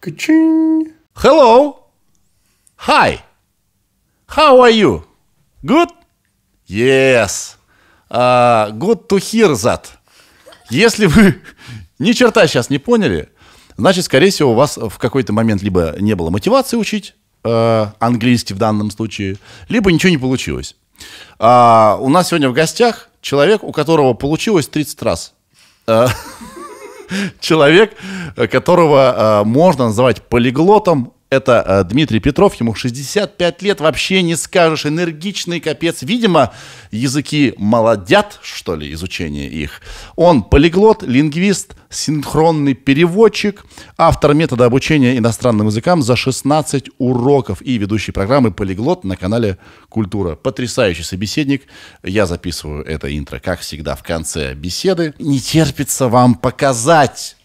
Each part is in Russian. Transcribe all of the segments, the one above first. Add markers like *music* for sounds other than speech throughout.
Качинь. Hello. Hi. How are you? Good? Yes. Uh, good to hear that. Если вы *laughs* ни черта сейчас не поняли, значит, скорее всего, у вас в какой-то момент либо не было мотивации учить э, английский в данном случае, либо ничего не получилось. А, у нас сегодня в гостях человек, у которого получилось 30 раз. А, *laughs* человек, э, которого э, можно называть полиглотом, это э, Дмитрий Петров, ему 65 лет, вообще не скажешь, энергичный капец. Видимо, языки молодят, что ли, изучение их. Он полиглот, лингвист, синхронный переводчик, автор метода обучения иностранным языкам за 16 уроков и ведущий программы «Полиглот» на канале «Культура». Потрясающий собеседник. Я записываю это интро, как всегда, в конце беседы. Не терпится вам показать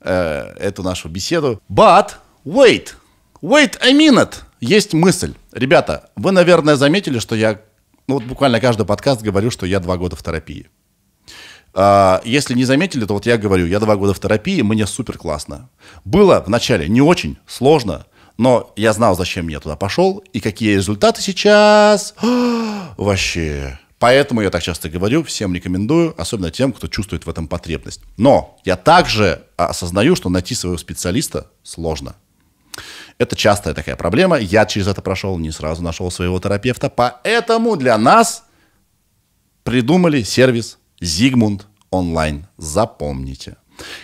э, эту нашу беседу. But wait! Wait a minute! Есть мысль. Ребята, вы, наверное, заметили, что я ну вот буквально каждый подкаст говорю, что я два года в терапии. А, если не заметили, то вот я говорю, я два года в терапии, мне супер классно. Было вначале не очень сложно, но я знал, зачем я туда пошел и какие результаты сейчас. *gasps* вообще. Поэтому я так часто говорю, всем рекомендую, особенно тем, кто чувствует в этом потребность. Но я также осознаю, что найти своего специалиста сложно. Это частая такая проблема. Я через это прошел, не сразу нашел своего терапевта. Поэтому для нас придумали сервис Зигмунд онлайн. Запомните.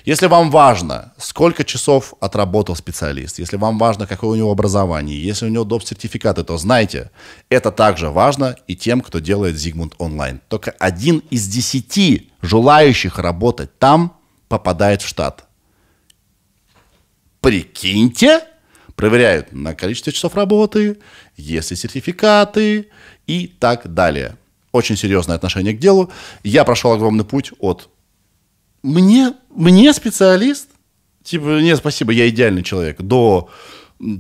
Если вам важно, сколько часов отработал специалист, если вам важно, какое у него образование, если у него доп. сертификаты, то знайте, это также важно и тем, кто делает Зигмунд онлайн. Только один из десяти желающих работать там попадает в штат. Прикиньте, проверяют на количество часов работы, есть ли сертификаты и так далее. Очень серьезное отношение к делу. Я прошел огромный путь от мне, мне специалист, типа, нет, спасибо, я идеальный человек, до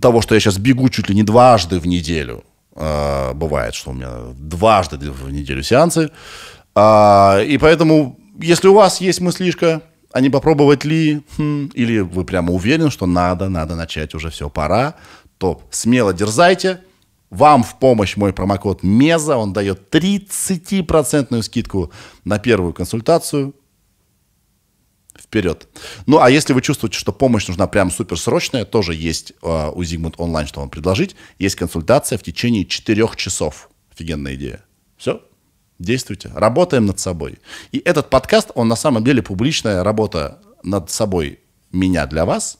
того, что я сейчас бегу чуть ли не дважды в неделю. А, бывает, что у меня дважды в неделю сеансы. А, и поэтому, если у вас есть мыслишка, а не попробовать ли? Хм, или вы прямо уверен, что надо, надо начать уже, все, пора? То смело дерзайте. Вам в помощь мой промокод МЕЗА. Он дает 30% скидку на первую консультацию. Вперед. Ну, а если вы чувствуете, что помощь нужна прям суперсрочная, тоже есть э, у Зигмунд онлайн, что вам предложить. Есть консультация в течение 4 часов. Офигенная идея. Все, Действуйте, работаем над собой. И этот подкаст, он на самом деле публичная работа над собой меня для вас.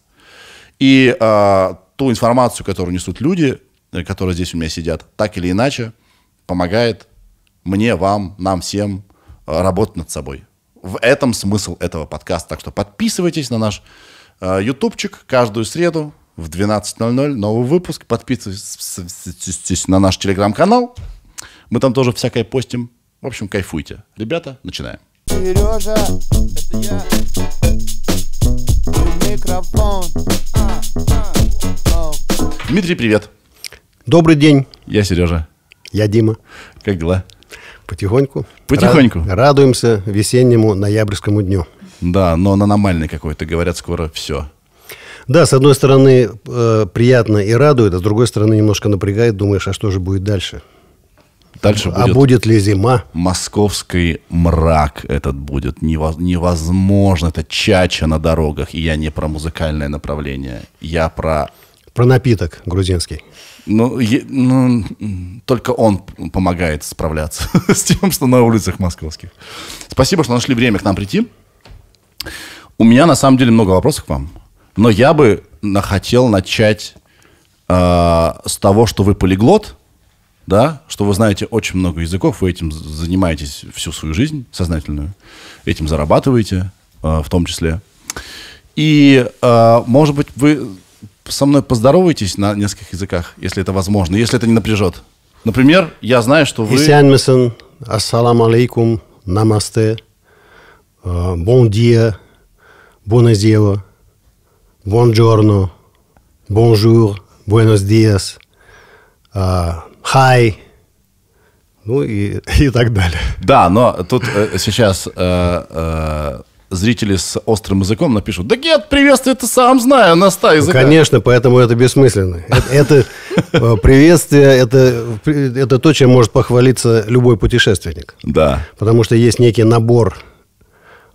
И э, ту информацию, которую несут люди, э, которые здесь у меня сидят, так или иначе помогает мне, вам, нам всем э, работать над собой. В этом смысл этого подкаста. Так что подписывайтесь на наш э, ютубчик каждую среду в 12.00. Новый выпуск. Подписывайтесь на наш телеграм-канал. Мы там тоже всякое постим. В общем, кайфуйте. Ребята, начинаем. Сережа, это я. Микрофон. А, а, Дмитрий, привет. Добрый день. Я Сережа. Я Дима. Как дела? Потихоньку. Потихоньку. Рад, радуемся весеннему ноябрьскому дню. Да, но он аномальный какой-то. Говорят, скоро все. Да, с одной стороны, э, приятно и радует, а с другой стороны, немножко напрягает. Думаешь, а что же будет дальше? Дальше а будет... А будет ли зима? Московский мрак этот будет. Невозможно. Это чача на дорогах. И я не про музыкальное направление. Я про... Про напиток грузинский. Ну, е, ну, только он помогает справляться *laughs* с тем, что на улицах московских. Спасибо, что нашли время к нам прийти. У меня на самом деле много вопросов к вам. Но я бы хотел начать э, с того, что вы полиглот – да, что вы знаете очень много языков, вы этим занимаетесь всю свою жизнь сознательную, этим зарабатываете э, в том числе. И, э, может быть, вы со мной поздороваетесь на нескольких языках, если это возможно, если это не напряжет. Например, я знаю, что вы... Исянмисон, ассаламу алейкум, намасте, э, бон диа, бона дева, бон джорно, бонжур, буэнос диас, э, Хай, ну и, *laughs* и так далее. Да, но тут э, сейчас э, э, зрители с острым языком напишут, да нет, приветствие ты сам знаю на ста языках". Ну, конечно, поэтому это бессмысленно. Это, это приветствие, это, это то, чем может похвалиться любой путешественник. Да. Потому что есть некий набор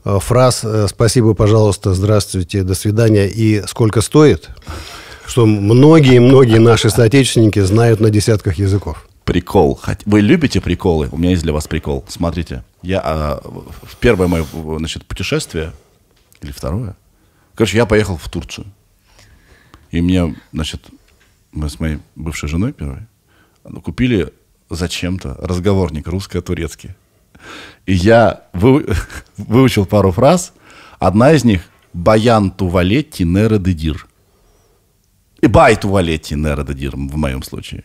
э, фраз э, «спасибо, пожалуйста», «здравствуйте», «до свидания» и «сколько стоит» что многие-многие наши соотечественники знают на десятках языков. Прикол. Вы любите приколы? У меня есть для вас прикол. Смотрите, я а, в первое мое значит, путешествие, или второе, короче, я поехал в Турцию. И мне, значит, мы с моей бывшей женой первой ну, купили зачем-то разговорник русско-турецкий. И я вы, *laughs* выучил пару фраз. Одна из них «Баян тувалетти дедир. Байт туалете нера в моем случае.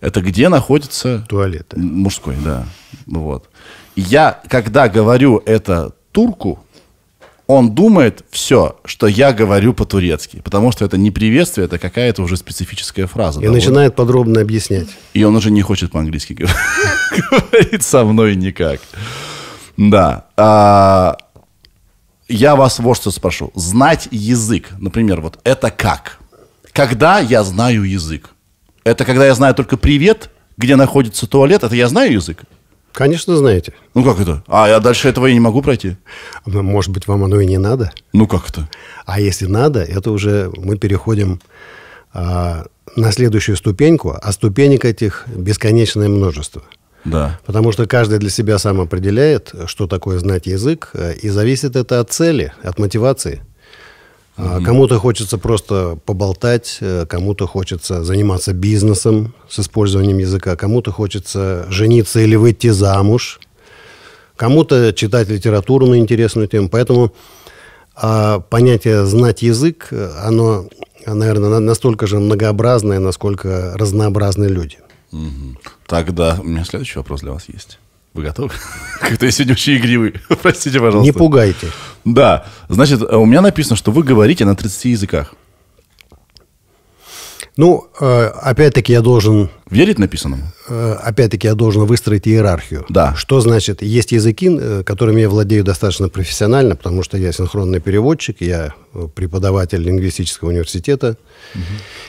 Это где находится... Туалет. Мужской, да. Вот. Я, когда говорю это турку, он думает все, что я говорю по-турецки, потому что это не приветствие, это какая-то уже специфическая фраза. И довольно. начинает подробно объяснять. И он уже не хочет по-английски говорить *laughs* со мной никак. Да. А, я вас вот что спрошу. Знать язык, например, вот это как? когда я знаю язык. Это когда я знаю только привет, где находится туалет, это я знаю язык. Конечно, знаете. Ну как это? А я дальше этого и не могу пройти. Ну, может быть, вам оно и не надо. Ну как это? А если надо, это уже мы переходим а, на следующую ступеньку, а ступенек этих бесконечное множество. Да. Потому что каждый для себя сам определяет, что такое знать язык, э, и зависит это от цели, от мотивации. Угу. Кому-то хочется просто поболтать, э, кому-то хочется заниматься бизнесом с использованием языка, кому-то хочется жениться или выйти замуж, кому-то читать литературу на интересную тему. Поэтому а, понятие «знать язык», э, оно, наверное, настолько же многообразное, насколько разнообразны люди. Угу. Тогда у меня следующий вопрос для вас есть. Вы готовы? *laughs* Как-то я сегодня очень игривый. *laughs* Простите, пожалуйста. Не пугайте. Да. Значит, э, у меня написано, что вы говорите на 30 языках. Ну, э, опять-таки, я должен... Верить написанному? Э, опять-таки, я должен выстроить иерархию. Да. Что значит? Есть языки, которыми я владею достаточно профессионально, потому что я синхронный переводчик, я преподаватель лингвистического университета. Угу.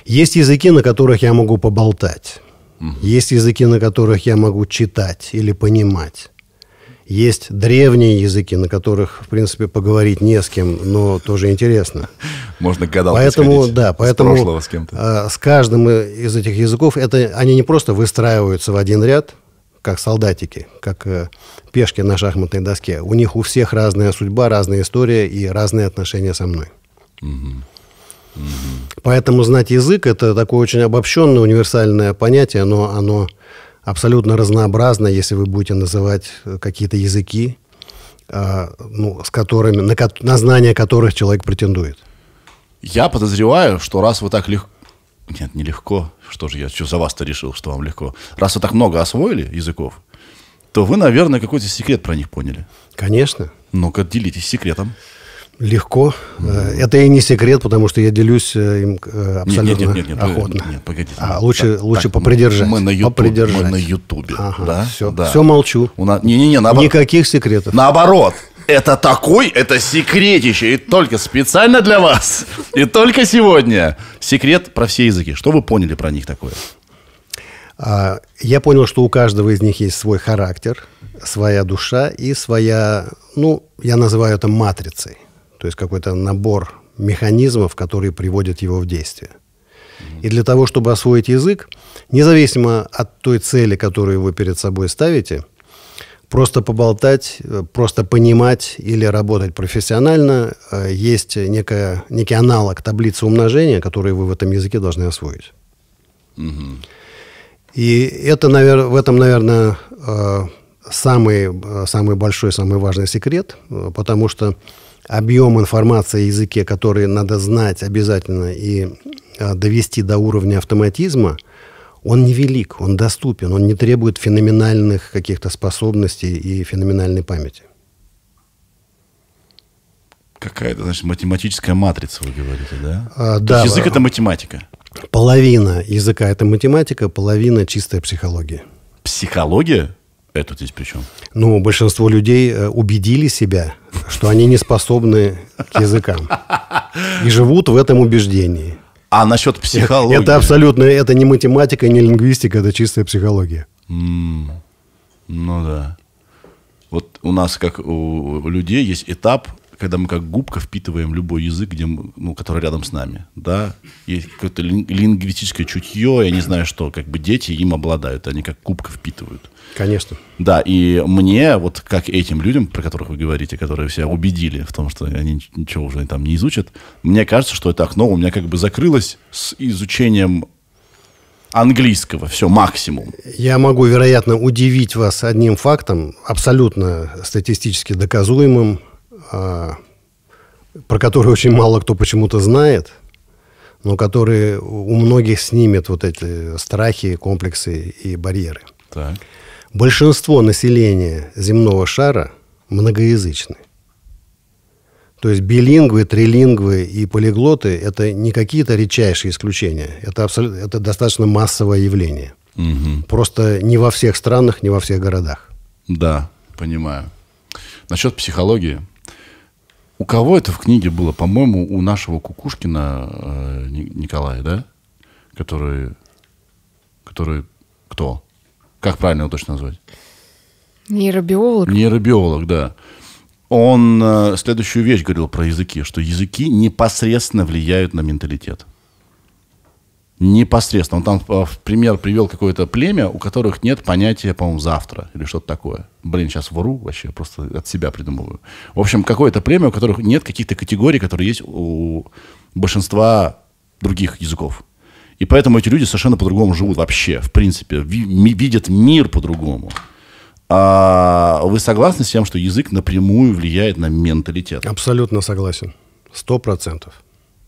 Есть языки, на которых я могу поболтать. Угу. Есть языки, на которых я могу читать или понимать. Есть древние языки, на которых, в принципе, поговорить не с кем, но тоже интересно. *laughs* Можно гадалки поэтому, да, поэтому, с прошлого с кем-то. А, с каждым из этих языков это, они не просто выстраиваются в один ряд, как солдатики, как э, пешки на шахматной доске. У них у всех разная судьба, разная история и разные отношения со мной. Угу. Поэтому знать язык – это такое очень обобщенное, универсальное понятие, но оно абсолютно разнообразно, если вы будете называть э, какие-то языки, а, ну, с которыми, на, на знание которых человек претендует. Я подозреваю, что раз вы так легко... Нет, не легко. Что же я что за вас-то решил, что вам легко? Раз вы так много освоили языков, то вы, наверное, какой-то секрет про них поняли. Конечно. Ну-ка, делитесь секретом. Легко. mm Это и не секрет, потому что я делюсь э, им э, абсолютно нет, нет, нет, нет, охотно. Нет, нет, погодите. А лучше, так, лучше так, попридержать. Мы на YouTube, Мы на Ютубе. Ага, да? Все, да. все молчу. У нас... не, не, не, наоборот. Никаких секретов. Наоборот. Это такой, это секретище. И только специально для вас. И только сегодня. Секрет про все языки. Что вы поняли про них такое? А, я понял, что у каждого из них есть свой характер, своя душа и своя, ну, я называю это матрицей. То есть какой-то набор механизмов, которые приводят его в действие. И для того, чтобы освоить язык, независимо от той цели, которую вы перед собой ставите, просто поболтать, э, просто понимать или работать профессионально, э, есть некая, некий аналог таблицы умножения, который вы в этом языке должны освоить. Угу. И это, наверное, в этом, наверное, э, самый, самый большой, самый важный секрет, потому что объем информации о языке, который надо знать обязательно и а, довести до уровня автоматизма, он невелик, он доступен, он не требует феноменальных каких-то способностей и феноменальной памяти. Какая-то, значит, математическая матрица, вы говорите, да? А, да. есть язык – а, это математика? Половина языка – это математика, половина – чистая психология. Психология? Это здесь при чем? Ну, большинство людей э, убедили себя, что они не способны к языкам. И живут в этом убеждении. А насчет психологии? Это абсолютно, это не математика, не лингвистика, это чистая психология. Mm. Ну да. Вот у нас, как у людей, есть этап когда мы как губка впитываем любой язык, где мы, ну, который рядом с нами, да, есть какое-то лин- лингвистическое чутье, я не знаю что, как бы дети им обладают, они как губка впитывают. Конечно. Да, и мне, вот как этим людям, про которых вы говорите, которые все убедили в том, что они ничего уже там не изучат, мне кажется, что это окно у меня как бы закрылось с изучением английского, все, максимум. Я могу, вероятно, удивить вас одним фактом, абсолютно статистически доказуемым, а, про которые очень мало кто почему-то знает, но которые у многих снимет вот эти страхи, комплексы и барьеры. Так. Большинство населения земного шара многоязычны. То есть билингвы, трилингвы и полиглоты – это не какие-то редчайшие исключения. Это, абсолютно, это достаточно массовое явление. Угу. Просто не во всех странах, не во всех городах. Да, понимаю. Насчет психологии – у кого это в книге было? По-моему, у нашего Кукушкина э, Николая, да? Который... Который... Кто? Как правильно его точно назвать? Нейробиолог. Нейробиолог, да. Он э, следующую вещь говорил про языки, что языки непосредственно влияют на менталитет непосредственно. Он там э, в пример привел какое-то племя, у которых нет понятия, по-моему, завтра или что-то такое. Блин, сейчас вру вообще, просто от себя придумываю. В общем, какое-то племя, у которых нет каких-то категорий, которые есть у большинства других языков. И поэтому эти люди совершенно по-другому живут вообще, в принципе, ви- видят мир по-другому. А вы согласны с тем, что язык напрямую влияет на менталитет? Абсолютно согласен. Сто процентов.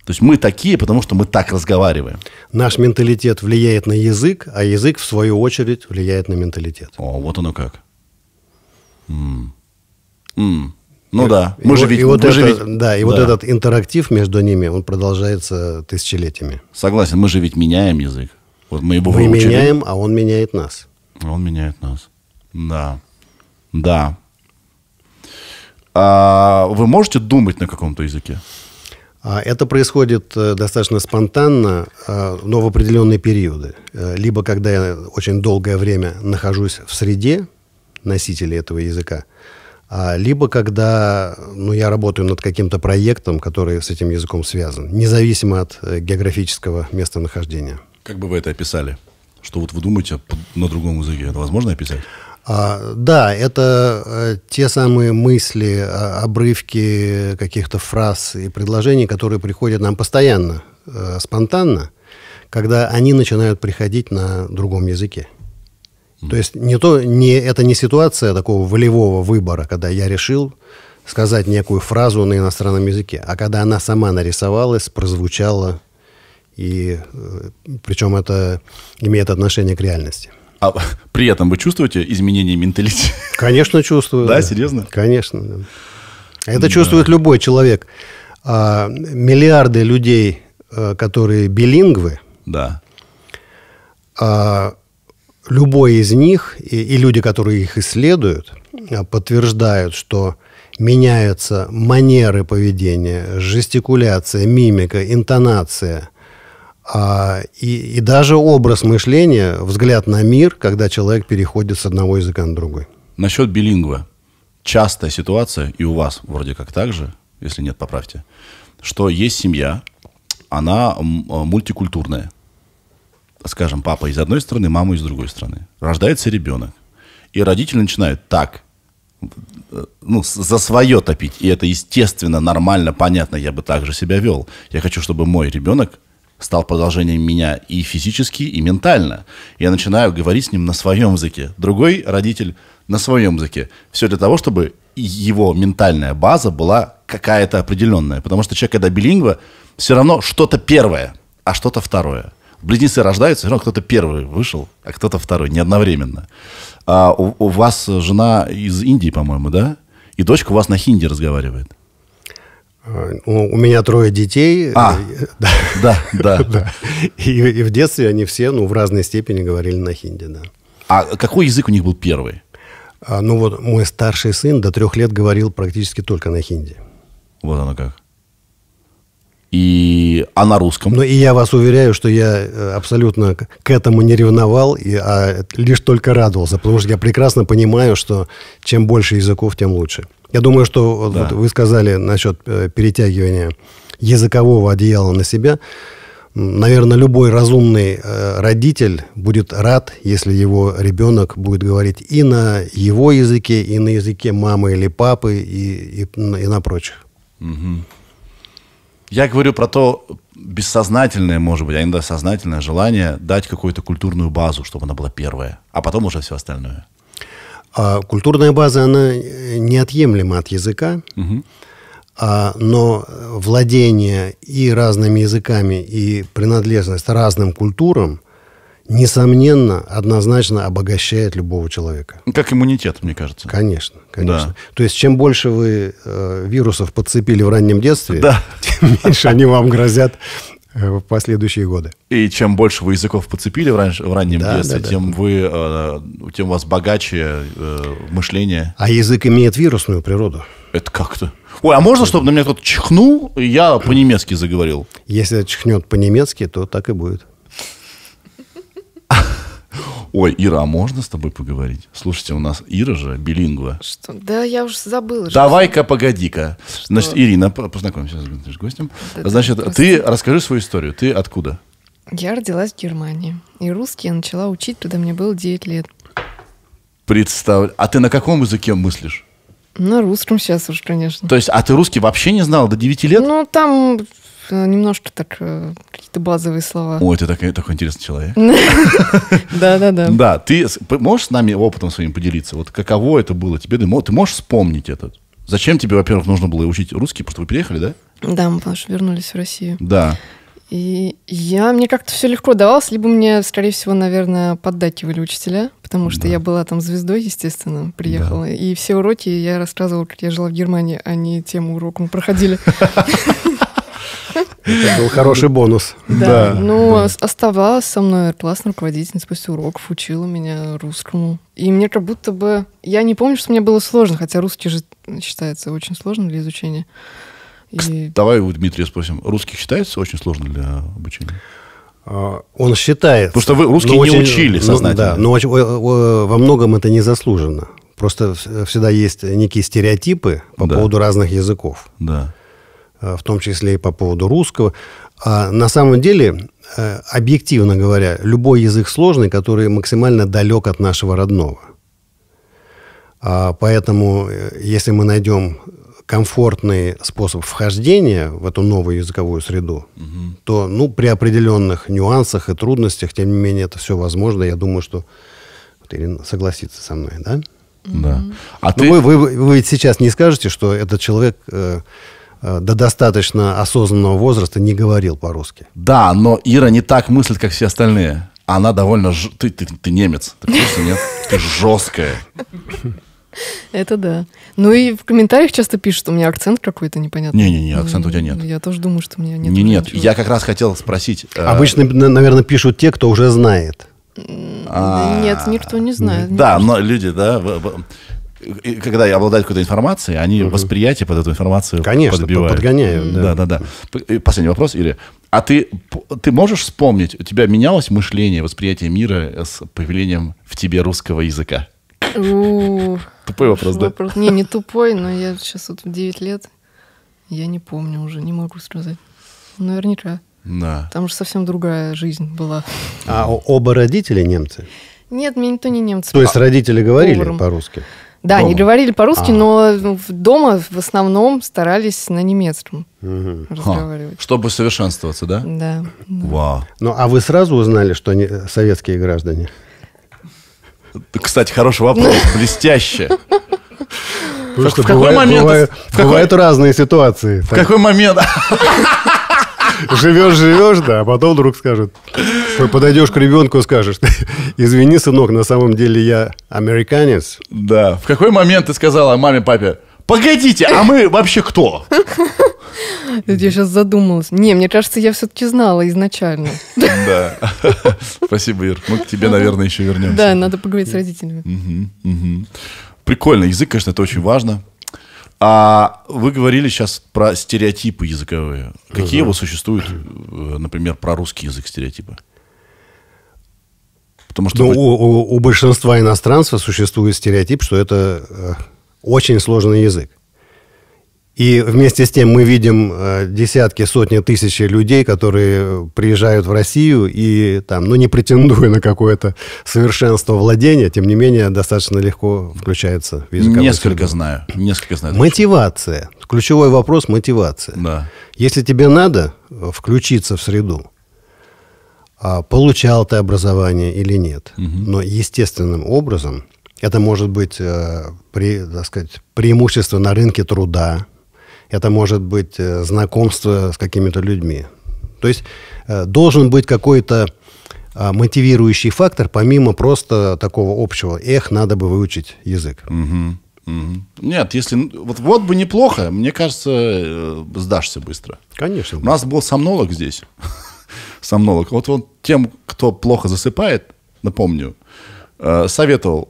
То есть мы такие, потому что мы так разговариваем. Наш менталитет влияет на язык, а язык, в свою очередь, влияет на менталитет. О, вот оно как. М. М. Ну и, да, мы и, же ведь... И вот мы это, ведь да, и да. этот интерактив между ними, он продолжается тысячелетиями. Согласен, мы же ведь меняем язык. Вот мы его мы выучили. меняем, а он меняет нас. А он меняет нас. Да. Да. А вы можете думать на каком-то языке? А, это происходит э, достаточно спонтанно, а, но в определенные периоды. Э, либо когда я очень долгое время нахожусь в среде носителей этого языка, а, либо когда ну, я работаю над каким-то проектом, который с этим языком связан, независимо от э, географического местонахождения. Как бы вы это описали? Что вот вы думаете на другом языке? Это возможно описать? А, да, это э, те самые мысли, а, обрывки каких-то фраз и предложений, которые приходят нам постоянно, э, спонтанно, когда они начинают приходить на другом языке. То есть не то, не, это не ситуация такого волевого выбора, когда я решил сказать некую фразу на иностранном языке, а когда она сама нарисовалась, прозвучала, и э, причем это имеет отношение к реальности. А при этом вы чувствуете изменение менталитета? Конечно, чувствую. Да, серьезно? Конечно. Это чувствует любой человек. А, миллиарды людей, э, которые билингвы, да. А, любой из них и люди, которые их исследуют, а, подтверждают, что меняются манеры поведения, жестикуляция, мимика, интонация – а, и, и даже образ мышления, взгляд на мир, когда человек переходит с одного языка на другой. Насчет билингва. Частая ситуация, и у вас вроде как так же, если нет, поправьте, что есть семья, она а, мультикультурная. Скажем, папа из одной страны, мама из другой страны. Рождается ребенок. И родители начинают так, э, ну, за свое топить. И это естественно, нормально, понятно. Я бы также себя вел. Я хочу, чтобы мой ребенок стал продолжением меня и физически, и ментально. Я начинаю говорить с ним на своем языке. Другой родитель на своем языке. Все для того, чтобы его ментальная база была какая-то определенная. Потому что человек, когда билингва, все равно что-то первое, а что-то второе. Близнецы рождаются, все равно кто-то первый вышел, а кто-то второй, не одновременно. А у, у вас жена из Индии, по-моему, да? И дочка у вас на хинди разговаривает. Ну, у меня трое детей. А, э, да, да, да. *laughs* да. И, и в детстве они все, ну, в разной степени говорили на хинди, да. А какой язык у них был первый? А, ну вот мой старший сын до трех лет говорил практически только на хинди. Вот оно как. И а на русском. Ну и я вас уверяю, что я э, абсолютно к этому не ревновал, и, а лишь только радовался, потому что я прекрасно понимаю, что чем больше языков, тем лучше. Я думаю, что да. вот вы сказали насчет э, перетягивания языкового одеяла на себя. Наверное, любой разумный э, родитель будет рад, если его ребенок будет говорить и на его языке, и на языке мамы или папы, и, и, и на прочих. Угу. Я говорю про то бессознательное, может быть, а иногда сознательное желание дать какую-то культурную базу, чтобы она была первая, а потом уже все остальное. А культурная база, она э, неотъемлема от языка, угу. а, но владение и разными языками, и принадлежность разным культурам, несомненно, однозначно обогащает любого человека. Как иммунитет, мне кажется. Конечно, конечно. Да. То есть, чем больше вы э, вирусов подцепили в раннем детстве, да. тем меньше они вам грозят Э, в последующие годы. И чем больше вы языков подцепили в, ран... в раннем да, детстве, да, да. тем вы, э, тем у вас богаче э, мышление. А язык имеет вирусную природу. Это как-то. Ой, а можно, чтобы на меня кто-то чихнул, и я по-немецки заговорил? Если чихнет по-немецки, то так и будет. Ой, Ира, а можно с тобой поговорить? Слушайте, у нас Ира же, билингва. Что? Да, я уже забыла. Давай-ка, погоди-ка. Что? Значит, Ирина, познакомься с гостем. Да, Значит, просто... ты расскажи свою историю. Ты откуда? Я родилась в Германии. И русский я начала учить, когда мне было 9 лет. Представь. А ты на каком языке мыслишь? На русском сейчас уж, конечно. То есть, а ты русский вообще не знал до 9 лет? Ну, там Э, немножко так э, какие-то базовые слова. Ой, ты такой, такой интересный человек. Да, да, да. Да, ты можешь с нами опытом своим поделиться? Вот каково это было тебе? Ты можешь вспомнить этот? Зачем тебе, во-первых, нужно было учить русский, потому что вы переехали, да? Да, мы потому что вернулись в Россию. Да. И я, мне как-то все легко давалось, либо мне, скорее всего, наверное, поддакивали учителя, потому что да. я была там звездой, естественно, приехала. Да. И все уроки я рассказывала, как я жила в Германии, а не тему уроком проходили. *laughs* Это был хороший бонус. Да. Ну, оставалась со мной классная руководительница после уроков, учила меня русскому. И мне как будто бы... Я не помню, что мне было сложно, хотя русский же считается очень сложным для изучения. И... Давай у Дмитрия спросим. Русский считается очень сложным для обучения? А, он считает. Потому что вы русские не учили ну, сознательно. Ну, да, но во многом это не заслуженно. Просто всегда есть некие стереотипы по да. поводу разных языков. Да. Э, в том числе и по поводу русского. А на самом деле, э, объективно говоря, любой язык сложный, который максимально далек от нашего родного. А поэтому, э, если мы найдем комфортный способ вхождения в эту новую языковую среду, угу. то, ну, при определенных нюансах и трудностях, тем не менее, это все возможно. Я думаю, что Ирина согласится со мной, да? Да. А ну, ты... вы, вы, вы ведь сейчас не скажете, что этот человек э, Э, до достаточно осознанного возраста не говорил по-русски. Да, но Ира не так мыслит, как все остальные. Она довольно... Ж... Ты, ты, ты немец, ты просто нет? Ты жесткая. Это да. Ну и в комментариях часто пишут, у меня акцент какой-то непонятный. Не-не-не, акцента у тебя нет. Ну, я тоже думаю, что у меня нет. Не, нет, я как раз хотел спросить. Э, Обычно, наверное, пишут те, кто уже знает. Нет, а. никто не знает. Да, но люди, да, когда обладают какой-то информацией, они угу. восприятие под эту информацию Конечно, подбивают. подгоняют. Да. да, да, да. Последний вопрос, Ири. А ты, ты можешь вспомнить, у тебя менялось мышление, восприятие мира э, с появлением в тебе русского языка? Тупой вопрос, да? Не, не тупой, но я сейчас вот в 9 лет, я не помню уже, не могу сказать. Ну, наверняка. Да. Там же совсем другая жизнь была. А оба родители немцы? Нет, мне никто не немцы. То есть родители говорили по-русски? Да, дома. они говорили по-русски, а. но дома в основном старались на немецком угу. разговаривать. Чтобы совершенствоваться, да? Да. Вау. Ну, а вы сразу узнали, что они советские граждане? Кстати, хороший вопрос. *laughs* Блестяще. в какой момент... Бывают, бывают разные ситуации. В какой момент... *laughs* Живешь, живешь, да, а потом вдруг скажут. Подойдешь к ребенку, и скажешь, *laughs* извини, сынок, на самом деле я американец. Да. В какой момент ты сказала маме, папе, погодите, а мы вообще кто? Я сейчас задумалась. Не, мне кажется, я все-таки знала изначально. Да. *laughs* Спасибо, Ир. Мы к тебе, наверное, еще вернемся. Да, надо поговорить с родителями. Прикольно. Язык, конечно, это очень важно. А вы говорили сейчас про стереотипы языковые. Какие угу. вот существуют, э, например, про русский язык стереотипы? Потому что... Ну, вы... у, у большинства иностранцев существует стереотип, что это э, очень сложный язык. И вместе с тем мы видим э, десятки, сотни тысяч людей, которые приезжают в Россию и там, ну, не претендуя на какое-то совершенство владения, тем не менее, достаточно легко включается в языковой Несколько среду. знаю, несколько знаю. Мотивация. Ключевой вопрос – мотивация. Да. Если тебе надо э, включиться в среду, а, получал ты образование или нет, угу. но естественным образом – это может быть, э, при, так сказать, преимущество на рынке труда, это может быть э, знакомство с какими-то людьми. То есть э, должен быть какой-то э, мотивирующий фактор, помимо просто такого общего. Эх, надо бы выучить язык. Угу. Угу. Нет, если вот, вот бы неплохо, мне кажется, сдашься быстро. Конечно. У нас был сомнолог здесь. *laughs* сомнолог. Вот он тем, кто плохо засыпает, напомню, советовал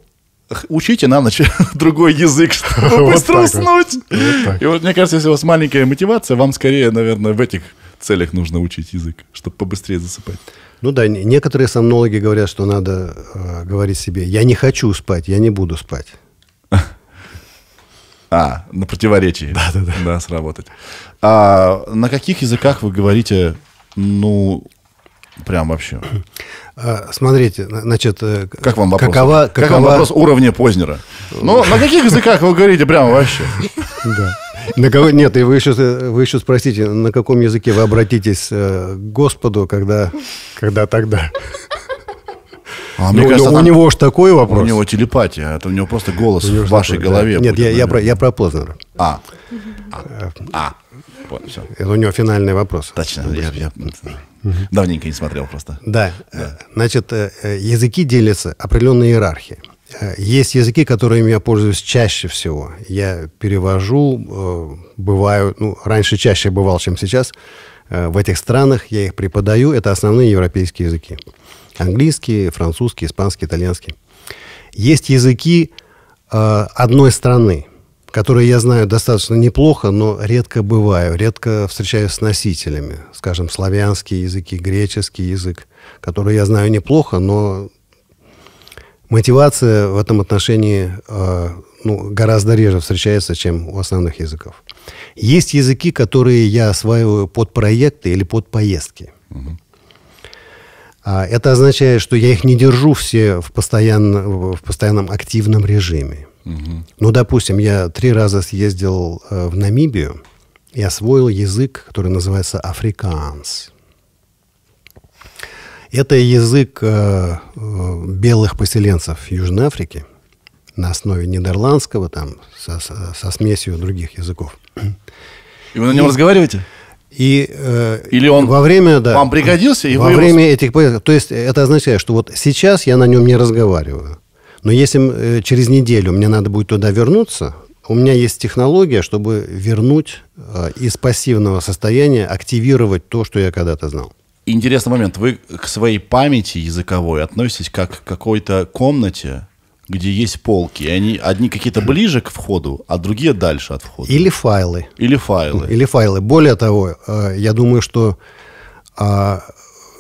учите на ночь *laughs* другой язык, чтобы вот уснуть. Вот. Вот и вот мне кажется, если у вас маленькая мотивация, вам скорее, наверное, в этих целях нужно учить язык, чтобы побыстрее засыпать. Ну да, некоторые сомнологи говорят, что надо э, говорить себе, я не хочу спать, я не буду спать. *laughs* А, на противоречии. Да, да, да. Да, сработать. А на каких языках вы говорите, ну, Прям вообще. *clears throat* А, смотрите, значит... Э, как вам вопрос? Какова, какова... Как вам вопрос уровня Познера? Ну, на каких языках вы говорите прямо вообще? *laughs* Да. На кого? Нет, и вы еще, э, вы еще спросите, на каком языке вы обратитесь э, к Господу, когда, когда тогда? *laughs* А, мне ну, кажется, ну, у него же такой вопрос. У него телепатия, это а у него просто голос в вашей такой, голове. Да. Нет, я, я, про, я про Познера. А. а. а. Вот, все. Это у него финальный вопрос. Точно. Я, я давненько не смотрел просто. Да. да. Э, значит, э, э, языки делятся определенной иерархией. Есть языки, которыми я пользуюсь чаще всего. Я перевожу, бываю, ну, раньше чаще бывал, чем сейчас. В этих странах я их преподаю. Это основные европейские языки. Английский, французский, испанский, итальянский. Есть языки одной страны – которые я знаю достаточно неплохо, но редко бываю, редко встречаюсь с носителями. Скажем, славянские языки, греческий язык, который я знаю неплохо, но мотивация в этом отношении э, ну, гораздо реже встречается, чем у основных языков. Есть языки, которые я осваиваю под проекты или под поездки. А, это означает, что я их не держу все в, постоянно, в постоянном активном режиме. Ну, допустим, я три раза съездил э, в Намибию и освоил язык, который называется африканс. Это язык э, э, белых поселенцев Южной Африки на основе нидерландского, там, со, со, со смесью других языков. И вы на нем и, разговариваете? И, э, Или он во время, да, вам пригодился? И во время его... этих... То есть это означает, что вот сейчас я на нем не разговариваю. Но если э, через неделю мне надо будет туда вернуться, у меня есть технология, чтобы вернуть э, из пассивного состояния, активировать то, что я когда-то знал. Интересный момент. Вы к своей памяти языковой относитесь как к какой-то комнате, где есть полки, и они одни какие-то ближе к входу, а другие дальше от входа. Или файлы. Или файлы. Или файлы. Более того, э, я думаю, что а,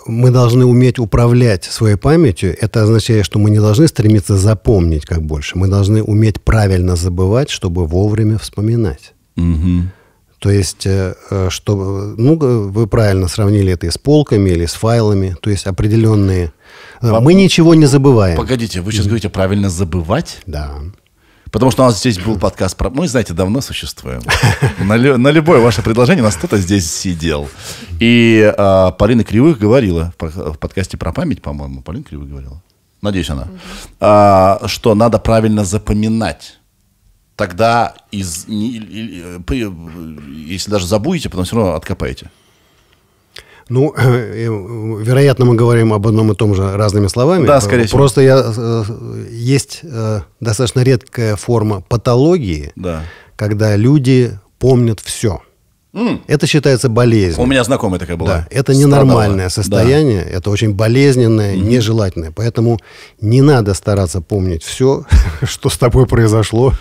мы должны уметь управлять своей памятью. Это означает, что мы не должны стремиться запомнить как больше. Мы должны уметь правильно забывать, чтобы вовремя вспоминать. Угу. То есть, э, э, что, ну, вы правильно сравнили это и с полками, или с файлами. То есть определенные... Вам... Э, мы ничего не забываем. Погодите, вы сейчас говорите правильно забывать? Да. Потому что у нас здесь был подкаст про... Мы, знаете, давно существуем. На, лю... на любое ваше предложение у нас кто-то здесь сидел. И а, Полина Кривых говорила в подкасте про память, по-моему. Полина Кривых говорила. Надеюсь, она. А, что надо правильно запоминать тогда из, не, если даже забудете, потом все равно откопаете. Ну, *clears throat* э, э, вероятно, мы говорим об одном и том же разными словами. Да, скорее всего. Просто я, э, есть достаточно редкая форма патологии, да. когда люди помнят все. Mm. Это считается болезнью. У меня знакомая такая была. Да, это ненормальное Страдала. состояние, да. это очень болезненное, mm нежелательное. Поэтому не надо стараться помнить все, *laughs* что с тобой произошло.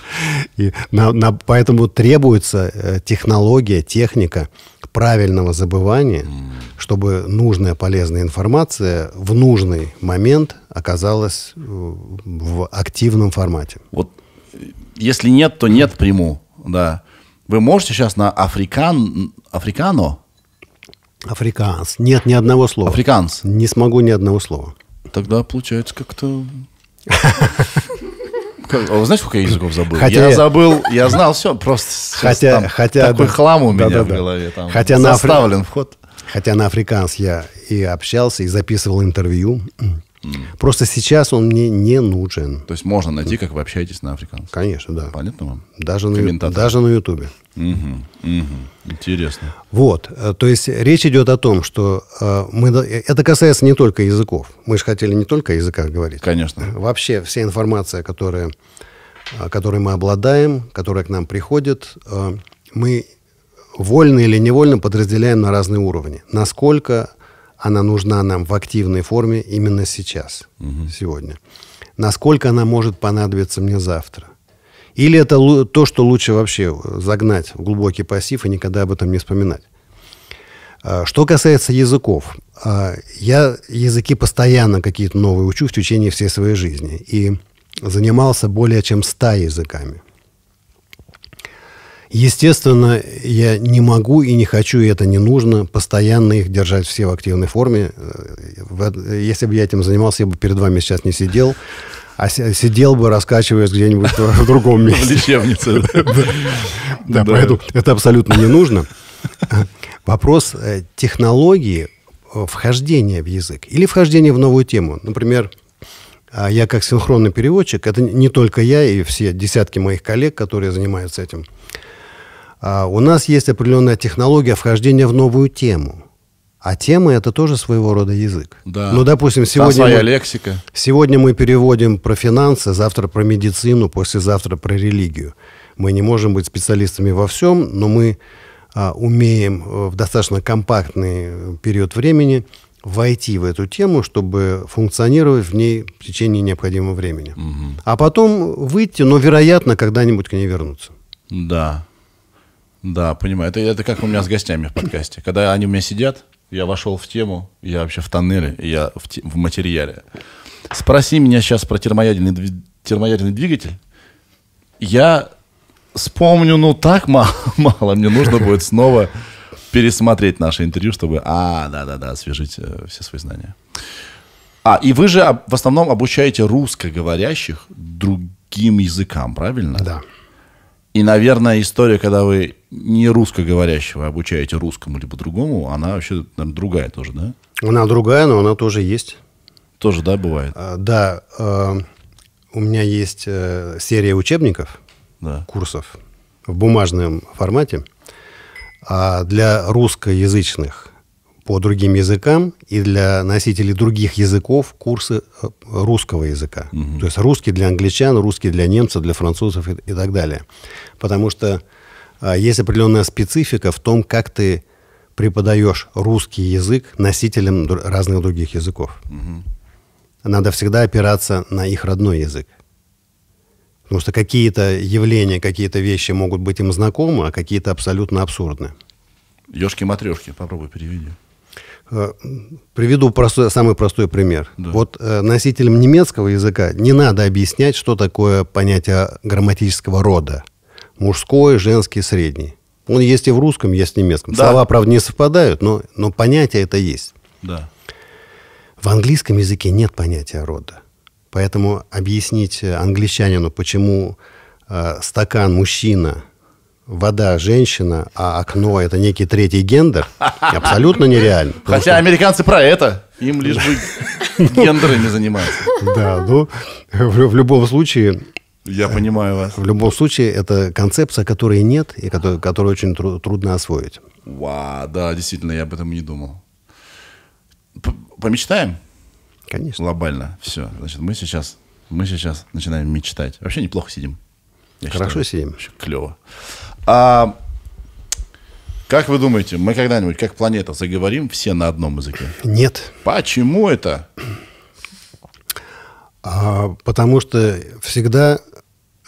И на, на, поэтому требуется э, технология, техника правильного забывания, mm. чтобы нужная полезная информация в нужный момент оказалась э, в активном формате. Вот э, если нет, то нет, приму, да. Вы можете сейчас на африкан, африкано? Африканс. Нет ни одного слова. Африканс. Не смогу ни одного слова. Тогда получается как-то... А Знаешь, сколько я языков забыл? Хотя... Я забыл, я знал все, просто хотя, там хотя, такой да, хлам у меня да, да, в голове. Там хотя заставлен на Афри... вход. Хотя на африканс я и общался, и записывал интервью. Просто сейчас он мне не нужен. То есть можно найти, как вы общаетесь на африканском? Конечно, да. Понятно вам? Даже на, даже на Ютубе. Угу, угу. Интересно. Вот, э, то есть речь идет о том, что э, мы, э, это касается не только языков. Мы же хотели не только о языках говорить. Конечно. Вообще вся информация, которая, которой мы обладаем, которая к нам приходит, мы вольно или невольно подразделяем на разные уровни. Насколько она нужна нам в активной форме именно сейчас, угу. сегодня. Насколько она может понадобиться мне завтра? Или это то, что лучше вообще э, загнать в глубокий пассив и никогда об этом не вспоминать? А, что касается языков, а, я языки постоянно какие-то новые учу в течение всей своей жизни и занимался более чем ста языками. Естественно, я не могу и не хочу, и это не нужно, постоянно их держать все в активной форме. Э, если бы я этим занимался, я бы перед вами сейчас не сидел, а сидел бы, раскачиваясь где-нибудь в другом месте. В лечебнице. *laughs* Да, поэтому это абсолютно не нужно. Вопрос э, технологии э, вхождения в язык или вхождения в новую тему. Например, а, я как синхронный переводчик, это не только я и все десятки моих коллег, которые занимаются этим. А у нас есть определенная технология вхождения в новую тему. А темы это тоже своего рода язык. Да. Ну, допустим, сегодня. Та своя мы, лексика. Сегодня мы переводим про финансы, завтра про медицину, послезавтра про религию. Мы не можем быть специалистами во всем, но мы а, умеем э, в достаточно компактный э, период времени войти в эту тему, чтобы функционировать в ней в течение необходимого времени. Угу. А потом выйти, но, вероятно, когда-нибудь к ней вернуться. Да. Да, понимаю. Это, это как у меня с гостями в подкасте. Когда они у меня сидят, я вошел в тему, я вообще в тоннеле, я в, те, в материале. Спроси меня сейчас про термоядерный, термоядерный двигатель. Я вспомню, ну так мало, *laughs* мало. Мне нужно будет снова пересмотреть наше интервью, чтобы... А, да-да-да, освежить э, все свои знания. А, и вы же в основном обучаете русскоговорящих другим языкам, правильно? Да. И, наверное, история, когда вы не русскоговорящего обучаете русскому либо другому, она вообще наверное, другая тоже, да? Она другая, но она тоже есть. Тоже, да, бывает? А, да. Э, у меня есть э, серия учебников, да. курсов в бумажном формате а для русскоязычных по другим языкам и для носителей других языков курсы э, русского языка. Угу. То есть русский для англичан, русский для немцев, для французов и, и так далее. Потому что а, есть определенная специфика в том, как ты преподаешь русский язык носителям др разных других языков. Угу. Надо всегда опираться на их родной язык. Потому что какие-то явления, какие-то вещи могут быть им знакомы, а какие-то абсолютно абсурдны. Ёшки-матрешки, попробуй переведи. Э, приведу простой, самый простой пример. Да. Вот э, носителям немецкого языка не надо объяснять, что такое понятие грамматического рода. Мужской, женский, средний. Он есть и в русском, есть в немецком. Да. Слова, правда, не совпадают, но, но понятие это есть. Да. В английском языке нет понятия рода. Поэтому объяснить англичанину, почему э, стакан мужчина – вода женщина, а окно это некий третий гендер, абсолютно нереально. Хотя что... американцы про это, им лишь бы гендерами заниматься. Да, ну, в, любом случае... Я понимаю вас. В любом случае, это концепция, которой нет, и которую, очень трудно освоить. Ва, да, действительно, я об этом не думал. помечтаем? Конечно. Глобально. Все. Значит, мы сейчас, мы сейчас начинаем мечтать. Вообще неплохо сидим. Я Хорошо считаю, сидим. Клево. А как вы думаете, мы когда-нибудь как планета заговорим все на одном языке? Нет. Почему это? А, потому что всегда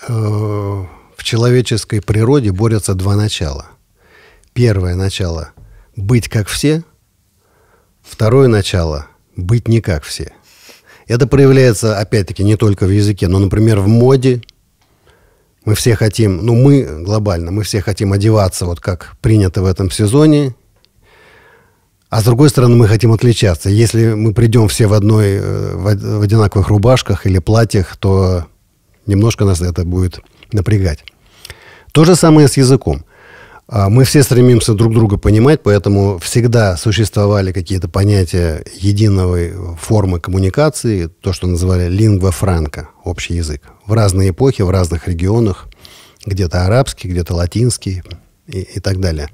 э, в человеческой природе борются два начала. Первое начало – быть как все. Второе начало – быть не как все. Это проявляется, опять-таки, не только в языке, но, например, в моде – мы все хотим, ну мы глобально, мы все хотим одеваться вот как принято в этом сезоне. А с другой стороны, мы хотим отличаться. Если мы придем все в одной, э, в одинаковых рубашках или платьях, то немножко нас это будет напрягать. То же самое с языком – а, мы все стремимся друг друга понимать, поэтому всегда существовали какие-то понятия единого формы коммуникации, то, что называли лингва франка, общий язык. В разные эпохи, в разных регионах, где-то арабский, где-то латинский и, и так далее.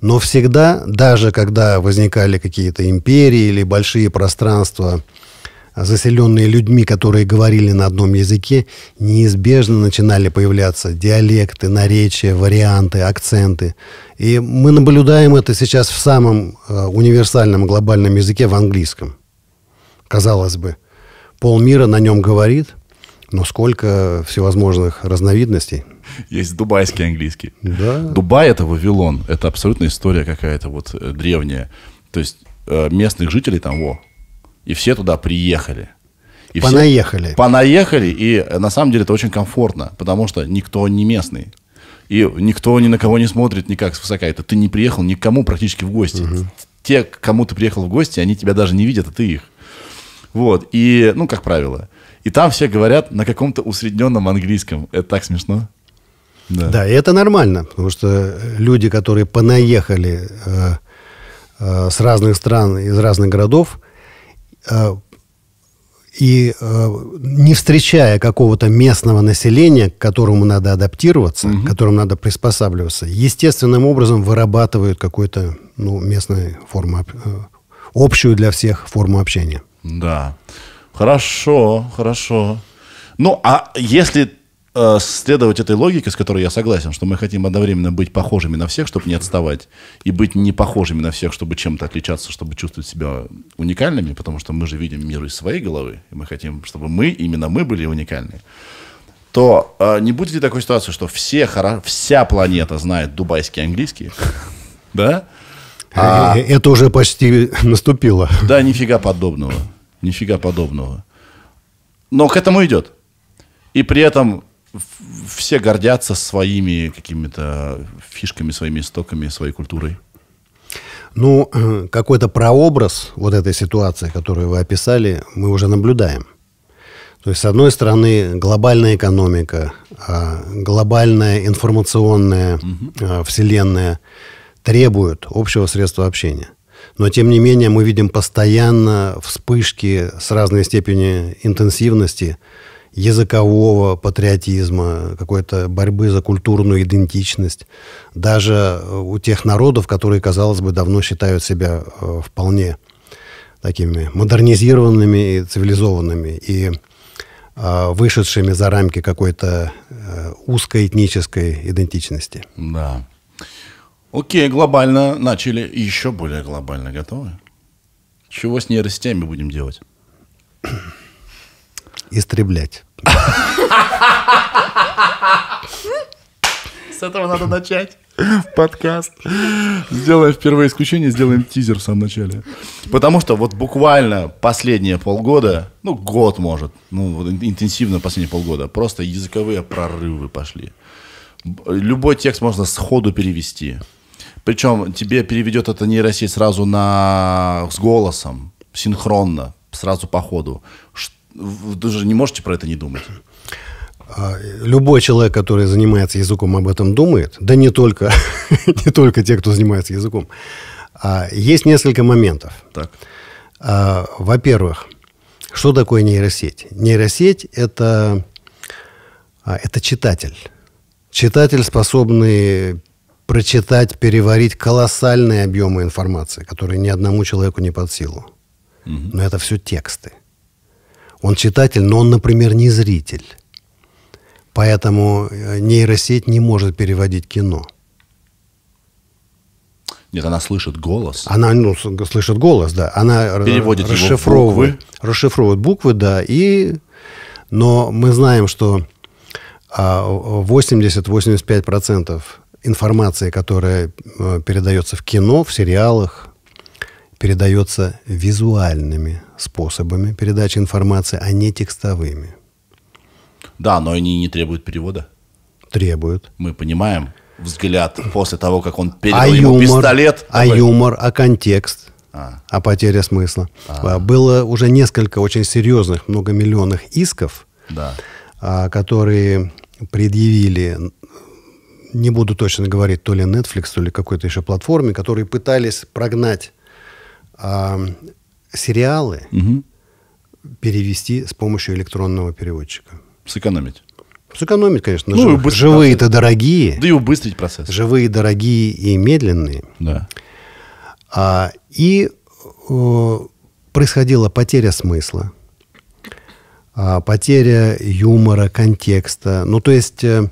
Но всегда, даже когда возникали какие-то империи или большие пространства заселенные людьми, которые говорили на одном языке, неизбежно начинали появляться диалекты, наречия, варианты, акценты. И мы наблюдаем это сейчас в самом э, универсальном глобальном языке, в английском. Казалось бы, полмира на нем говорит, но сколько всевозможных разновидностей. Есть дубайский английский. Да. Дубай – это Вавилон. Это абсолютная история какая-то вот э, древняя. То есть э, местных жителей там, во, и все туда приехали. И понаехали. Все понаехали, и э, на самом деле это очень комфортно, потому что никто не местный. И никто ни на кого не смотрит никак свысока. Это ты не приехал никому практически в гости. Угу. Те, кому ты приехал в гости, они тебя даже не видят, а ты их. Вот, и, ну, как правило. И там все говорят на каком-то усредненном английском. Это так смешно. Да. да, и это нормально, потому что люди, которые понаехали э, э, с разных стран, из разных городов, Э, и э, не встречая какого-то местного населения, к которому надо адаптироваться, угу. к которому надо приспосабливаться, естественным образом вырабатывают какую-то ну, местную форму, э, общую для всех форму общения. Да. Хорошо, хорошо. Ну, а если Э, следовать этой логике, с которой я согласен, что мы хотим одновременно быть похожими на всех, чтобы не отставать, и быть не похожими на всех, чтобы чем-то отличаться, чтобы чувствовать себя уникальными, потому что мы же видим мир из своей головы, и мы хотим, чтобы мы, именно мы были уникальны, то э, не будет ли такой ситуации, что все, вся планета знает дубайский английский, *laughs* да? А э, э, это уже почти наступило. *laughs* Да, нифига подобного. Нифига подобного. Но к этому идет. И при этом все гордятся своими какими-то фишками, своими истоками, своей культурой. Ну, э, какой-то прообраз вот этой ситуации, которую вы описали, мы уже наблюдаем. То есть, с одной стороны, глобальная экономика, а глобальная информационная угу. вселенная требуют общего средства общения. Но, тем не менее, мы видим постоянно вспышки с разной степенью интенсивности – языкового патриотизма, какой-то борьбы за культурную идентичность. Даже э, у тех народов, которые, казалось бы, давно считают себя э, вполне такими модернизированными и цивилизованными, и э, вышедшими за рамки какой-то узкой этнической идентичности. Да. Окей, глобально начали. Еще более глобально готовы? Чего с нейросетями будем делать? Истреблять. С этого надо начать. Подкаст. Сделаем впервые исключение, сделаем тизер в самом начале. Потому что вот буквально последние полгода, ну год может, ну интенсивно последние полгода, просто языковые прорывы пошли. Любой текст можно сходу перевести. Причем тебе переведет это нейросеть сразу на, с голосом, синхронно, сразу по ходу. Что вы даже не можете про это не думать. А, любой человек, который занимается языком, об этом думает. Да не только, *laughs* не только те, кто занимается языком. А, есть несколько моментов. Так. А, во-первых, что такое нейросеть? Нейросеть это, это читатель. Читатель, способный прочитать, переварить колоссальные объемы информации, которые ни одному человеку не под силу. Но это все тексты. Он читатель, но он, например, не зритель. Поэтому э, нейросеть не может переводить кино. Нет, она слышит голос. Она ну, слышит голос, да. Она переводит расшифровывает, его в буквы. расшифровывает буквы, да. И... Но мы знаем, что 80-85% а, информации, которая э, передается в кино, в сериалах, передается визуальными способами передачи информации, а не текстовыми. Да, но они не требуют перевода. Требуют. Мы понимаем взгляд после того, как он а передал а ему юмор, пистолет. А давай. юмор, а контекст. А. а потеря смысла. А. а. Было уже несколько очень серьезных многомиллионных исков, да. А, которые предъявили, не буду точно говорить, то ли Netflix, то ли какой-то еще платформе, которые пытались прогнать сериалы угу. перевести с помощью электронного переводчика. Сэкономить. Сэкономить, конечно. Ну, Живые-то дорогие. Да и убыстрить процесс. Живые, дорогие и медленные. Да. А, и о, происходила потеря смысла, а, потеря юмора, контекста. Ну, то есть, э,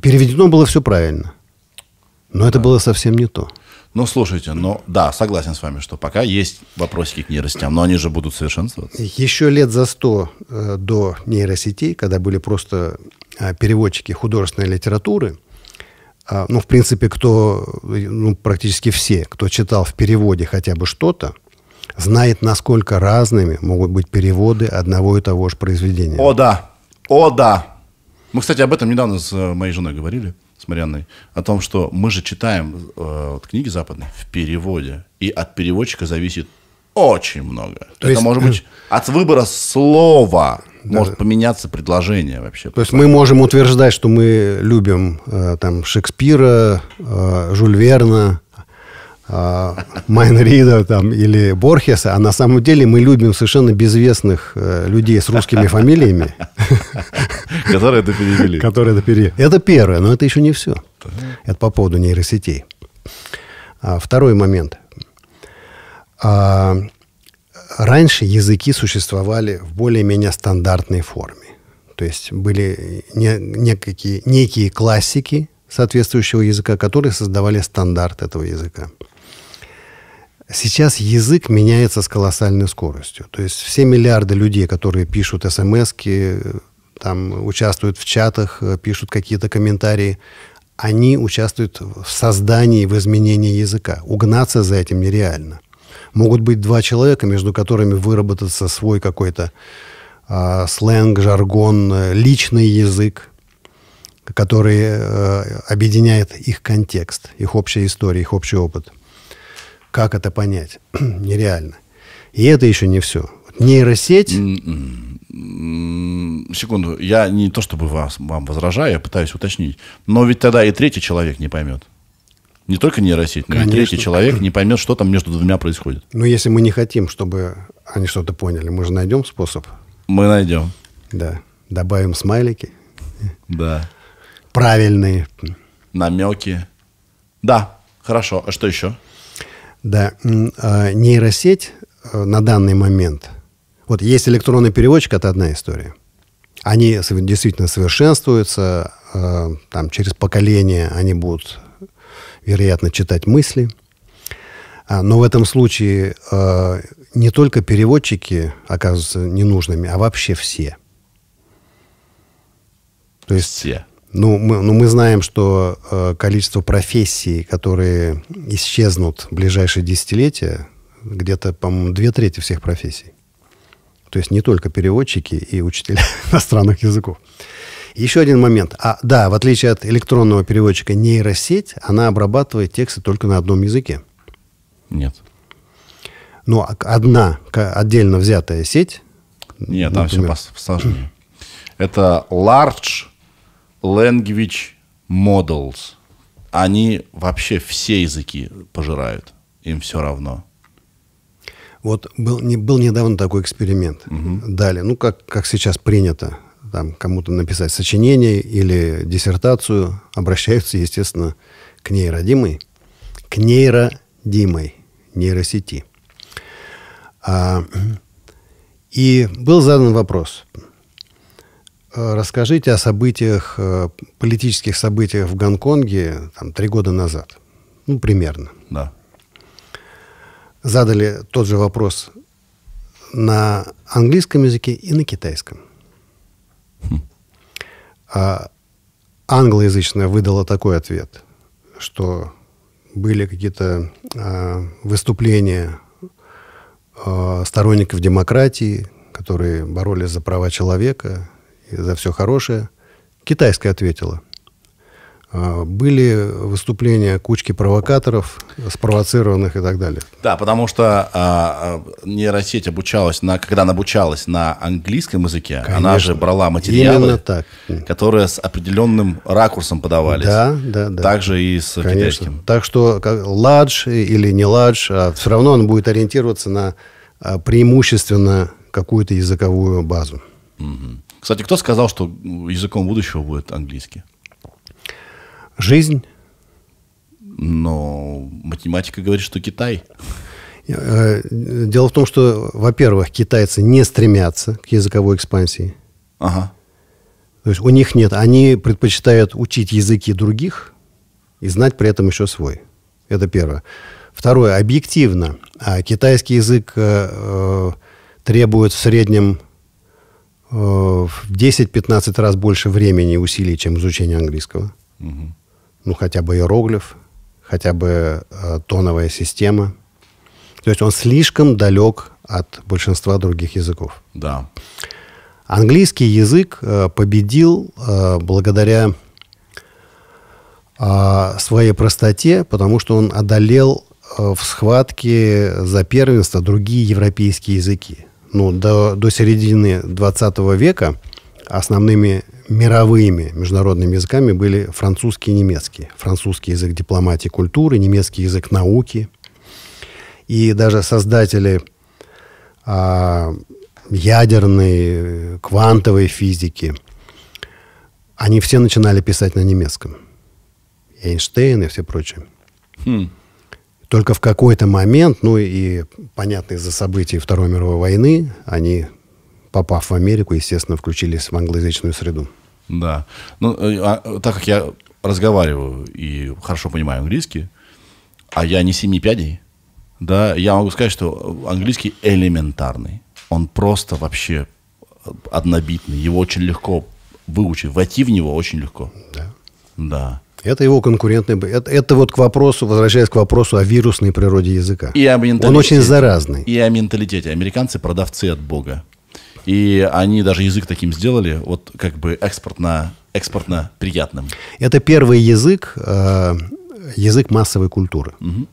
переведено было все правильно. Но да. это было совсем не то. Ну, слушайте, ну да, согласен с вами, что пока есть вопросики к нейросетям, но они же будут совершенствоваться. Еще лет за сто э, до нейросетей, когда были просто э, переводчики художественной литературы, э, ну, в принципе, кто, э, ну, практически все, кто читал в переводе хотя бы что-то, знает, насколько разными могут быть переводы одного и того же произведения. О, да! О, да! Мы, кстати, об этом недавно с э, моей женой говорили. Марианной, о том, что мы же читаем э, вот, книги западные в переводе, и от переводчика зависит очень много. То Это есть... может э, быть от выбора слова да. может поменяться предложение вообще. То есть мы можем утверждать, что мы любим э, там Шекспира, э, Жюль Верна, а, Майнрида там или Борхеса, а на самом деле мы любим совершенно безвестных э, людей с русскими фамилиями. *laughs* Которые это перевели. Которые это перевели. Это первое, но это еще не все. Это по поводу нейросетей. А, второй момент. А, раньше языки существовали в более-менее стандартной форме. То есть были некие, некие классики соответствующего языка, которые создавали стандарт этого языка. Сейчас язык меняется с колоссальной скоростью. То есть все миллиарды людей, которые пишут смс там участвуют в чатах, э, пишут какие-то комментарии, они участвуют в создании, в изменении языка. Угнаться за этим нереально. Могут быть два человека, между которыми выработаться свой какой-то э, сленг, жаргон, э, личный язык, который э, объединяет их контекст, их общая история, их общий опыт – как это понять? *clears throat* Нереально. И это еще не все. Нейросеть... Секунду, я не то чтобы вас, вам возражаю, я пытаюсь уточнить. Но ведь тогда и третий человек не поймет. Не только нейросеть, но и третий человек не поймет, что там между двумя происходит. Но ну, если мы не хотим, чтобы они что-то поняли, мы же найдем способ. Мы найдем. Да. Добавим смайлики. Да. Правильные. Намеки. Да, хорошо. А что еще? Да, а, нейросеть э, на данный момент. Вот есть электронный переводчик, это одна история. Они действительно совершенствуются, э, там через поколение они будут, вероятно, читать мысли. А, но в этом случае э, не только переводчики оказываются ненужными, а вообще все. То есть все. Ну, мы, ну, мы знаем, что э, количество профессий, которые исчезнут в ближайшие десятилетия, где-то, по-моему, две трети всех профессий. То есть не только переводчики и учителя *laughs* иностранных языков. Еще один момент. А, да, в отличие от электронного переводчика, нейросеть, она обрабатывает тексты только на одном языке. Нет. Но ну, а одна отдельно взятая сеть. Нет, там все сложнее. Это large language models. Они вообще все языки пожирают. Им все равно. Вот был, не, был недавно такой эксперимент. Угу. Дали, ну как, как сейчас принято, там кому-то написать сочинение или диссертацию, обращаются, естественно, к нейродимой, к нейродимой нейросети. А, и был задан вопрос расскажите о событиях, э, политических событиях в Гонконге там, три года назад. Ну, примерно. Да. Задали тот же вопрос на английском языке и на китайском. Хм. А англоязычная выдала такой ответ, что были какие-то а, выступления а, сторонников демократии, которые боролись за права человека, за все хорошее. Китайская ответила. «А, были выступления кучки провокаторов, спровоцированных и так далее. Да, потому что а, а нейросеть обучалась, на, когда она обучалась на английском языке, Конечно. она же брала материалы, которые с определенным ракурсом подавались. Да, да, да. Также и с Конечно. китайским. Так что как ладж или не ладж, а все равно он будет ориентироваться на а, преимущественно какую-то языковую базу. Угу. Кстати, кто сказал, что ну, языком будущего будет английский? Жизнь. Но математика говорит, что Китай. Э, э, дело в том, что, во-первых, китайцы не стремятся к языковой экспансии. Ага. То есть у них нет. Они предпочитают учить языки других и знать при этом еще свой. Это первое. Второе, объективно, а китайский язык э, требует в среднем Э, в 10-15 раз больше времени и усилий, чем изучение английского. Угу. Ну, хотя бы иероглиф, хотя бы э, тоновая система. То есть он слишком далек от большинства других языков. Да. Английский язык э, победил э, благодаря э, своей простоте, потому что он одолел э, в схватке за первенство другие европейские языки ну, до, до середины 20 века основными мировыми международными языками были французский и немецкий. Французский язык дипломатии культуры, немецкий язык науки. И даже создатели а, ядерной, квантовой физики, они все начинали писать на немецком. Эйнштейн и все прочее. Хм. Только в какой-то момент, ну и понятно из-за событий Второй мировой войны, они, попав в Америку, естественно, включились в англоязычную среду. Да. Ну, э, а, так как я разговариваю и хорошо понимаю английский, а я не семи пядей, да, я могу сказать, что английский элементарный. Он просто вообще однобитный. Его очень легко выучить. Войти в него очень легко. Да. Да. Это его конкурентный... Это, это вот к вопросу, возвращаясь к вопросу о вирусной природе языка. И о менталитете. Он очень заразный. И о менталитете. Американцы продавцы от бога. И они даже язык таким сделали, вот как бы экспортно, экспортно приятным. Это первый язык, э, язык массовой культуры. Угу.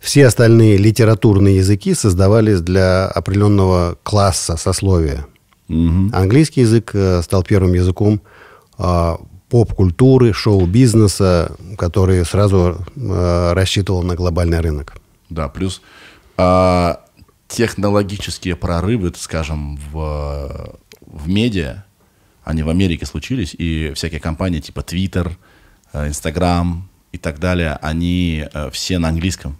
Все остальные литературные языки создавались для определенного класса, сословия. Угу. Английский язык э, стал первым языком э, поп-культуры, шоу-бизнеса, который сразу э, рассчитывал на глобальный рынок. Да, плюс э, технологические прорывы, скажем, в, в медиа, они в Америке случились, и всякие компании типа Twitter, э, Instagram и так далее, они э, все на английском.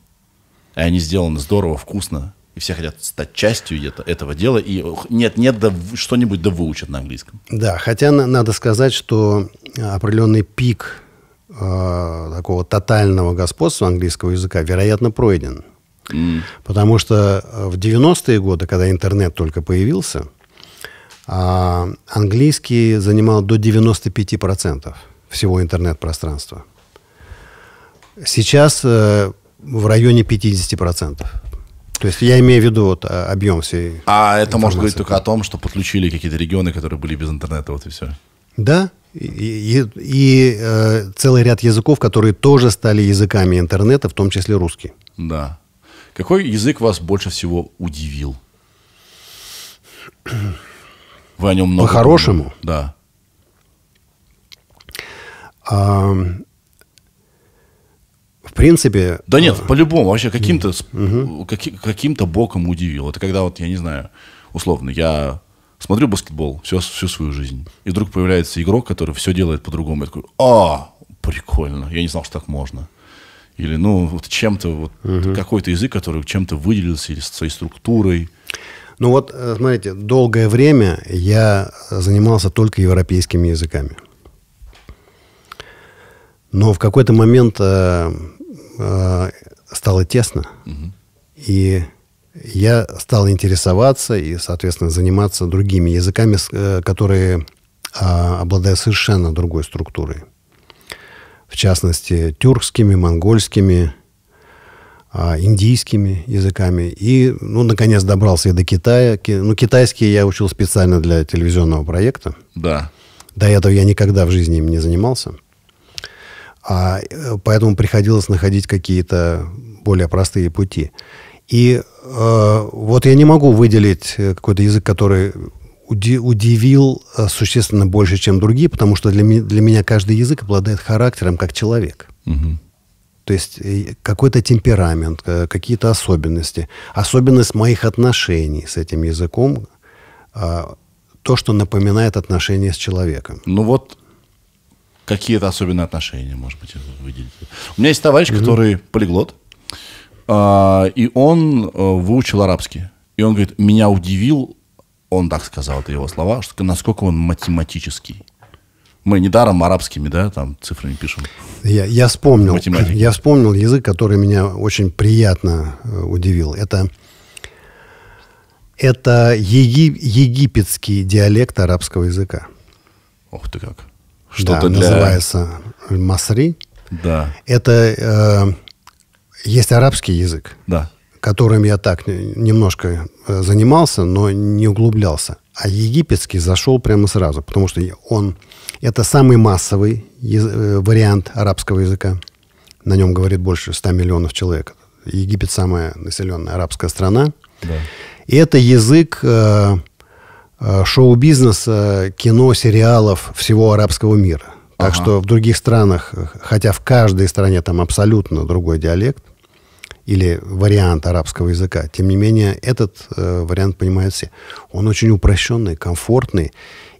И они сделаны здорово, вкусно. И все хотят стать частью этого дела, и нет-нет, да что-нибудь да выучат на английском. Да, хотя надо сказать, что э, определенный пик э, такого тотального господства английского языка, вероятно, пройден. Mm. Потому что э, в 90-е годы, когда интернет только появился, э, английский занимал до 95% всего интернет-пространства. Сейчас э, в районе 50%. То есть я имею в виду вот а, объем всей А это может говорить только о том, что подключили какие-то регионы, которые были без интернета, вот и все. Да, и, и, и э, целый ряд языков, которые тоже стали языками интернета, в том числе русский. Да. Какой язык вас больше всего удивил? Вы о нем много По-хорошему? Да. А, в принципе... Да нет, э, по-любому, вообще каким-то угу. Э, каким, то боком удивил. Это когда вот, я не знаю, условно, я смотрю баскетбол всю, всю свою жизнь, и вдруг появляется игрок, который все делает по-другому. Я такой, а, прикольно, я не знал, что так можно. Или, ну, вот чем-то, вот, угу. какой-то язык, который чем-то выделился, или своей структурой. Ну вот, э, смотрите, долгое время я занимался только европейскими языками. Но в какой-то момент э, Э, стало тесно. Угу. И я стал интересоваться и, соответственно, заниматься другими языками, э, которые а, обладают совершенно другой структурой. В частности, тюркскими, монгольскими, а, индийскими языками. И, ну, наконец, добрался и до Китая. Ну, китайский я учил специально для телевизионного проекта. Да. До этого я никогда в жизни им не занимался. А, э, поэтому приходилось находить какие-то более простые пути. И э, вот я не могу выделить э, какой-то язык, который уди удивил э, существенно больше, чем другие, потому что для, для меня каждый язык обладает характером как человек. Угу. То есть какой-то темперамент, какие-то особенности. Особенность моих отношений с этим языком, а, то, что напоминает отношения с человеком. Ну вот какие-то особенные отношения, может быть, выделить. У меня есть товарищ, угу. который полиглот, а, и он а, выучил арабский. И он говорит, меня удивил, он так сказал, это его слова, что насколько он математический. Мы недаром арабскими, да, там цифрами пишем. Я, я вспомнил, Математики. я вспомнил язык, который меня очень приятно э, удивил. Это это егип, египетский диалект арабского языка. Ох ты как. Что-то да, для... называется масри. Да. Это э, есть арабский язык, да. которым я так немножко э, занимался, но не углублялся. А египетский зашел прямо сразу, потому что он это самый массовый э, вариант арабского языка. На нем говорит больше 100 миллионов человек. Египет самая населенная арабская страна. Да. И это язык э, Э, шоу-бизнеса, кино, сериалов всего арабского мира. Так ага. что в других странах, э, хотя в каждой стране там абсолютно другой диалект или вариант арабского языка, тем не менее этот э, вариант понимают все. Он очень упрощенный, комфортный.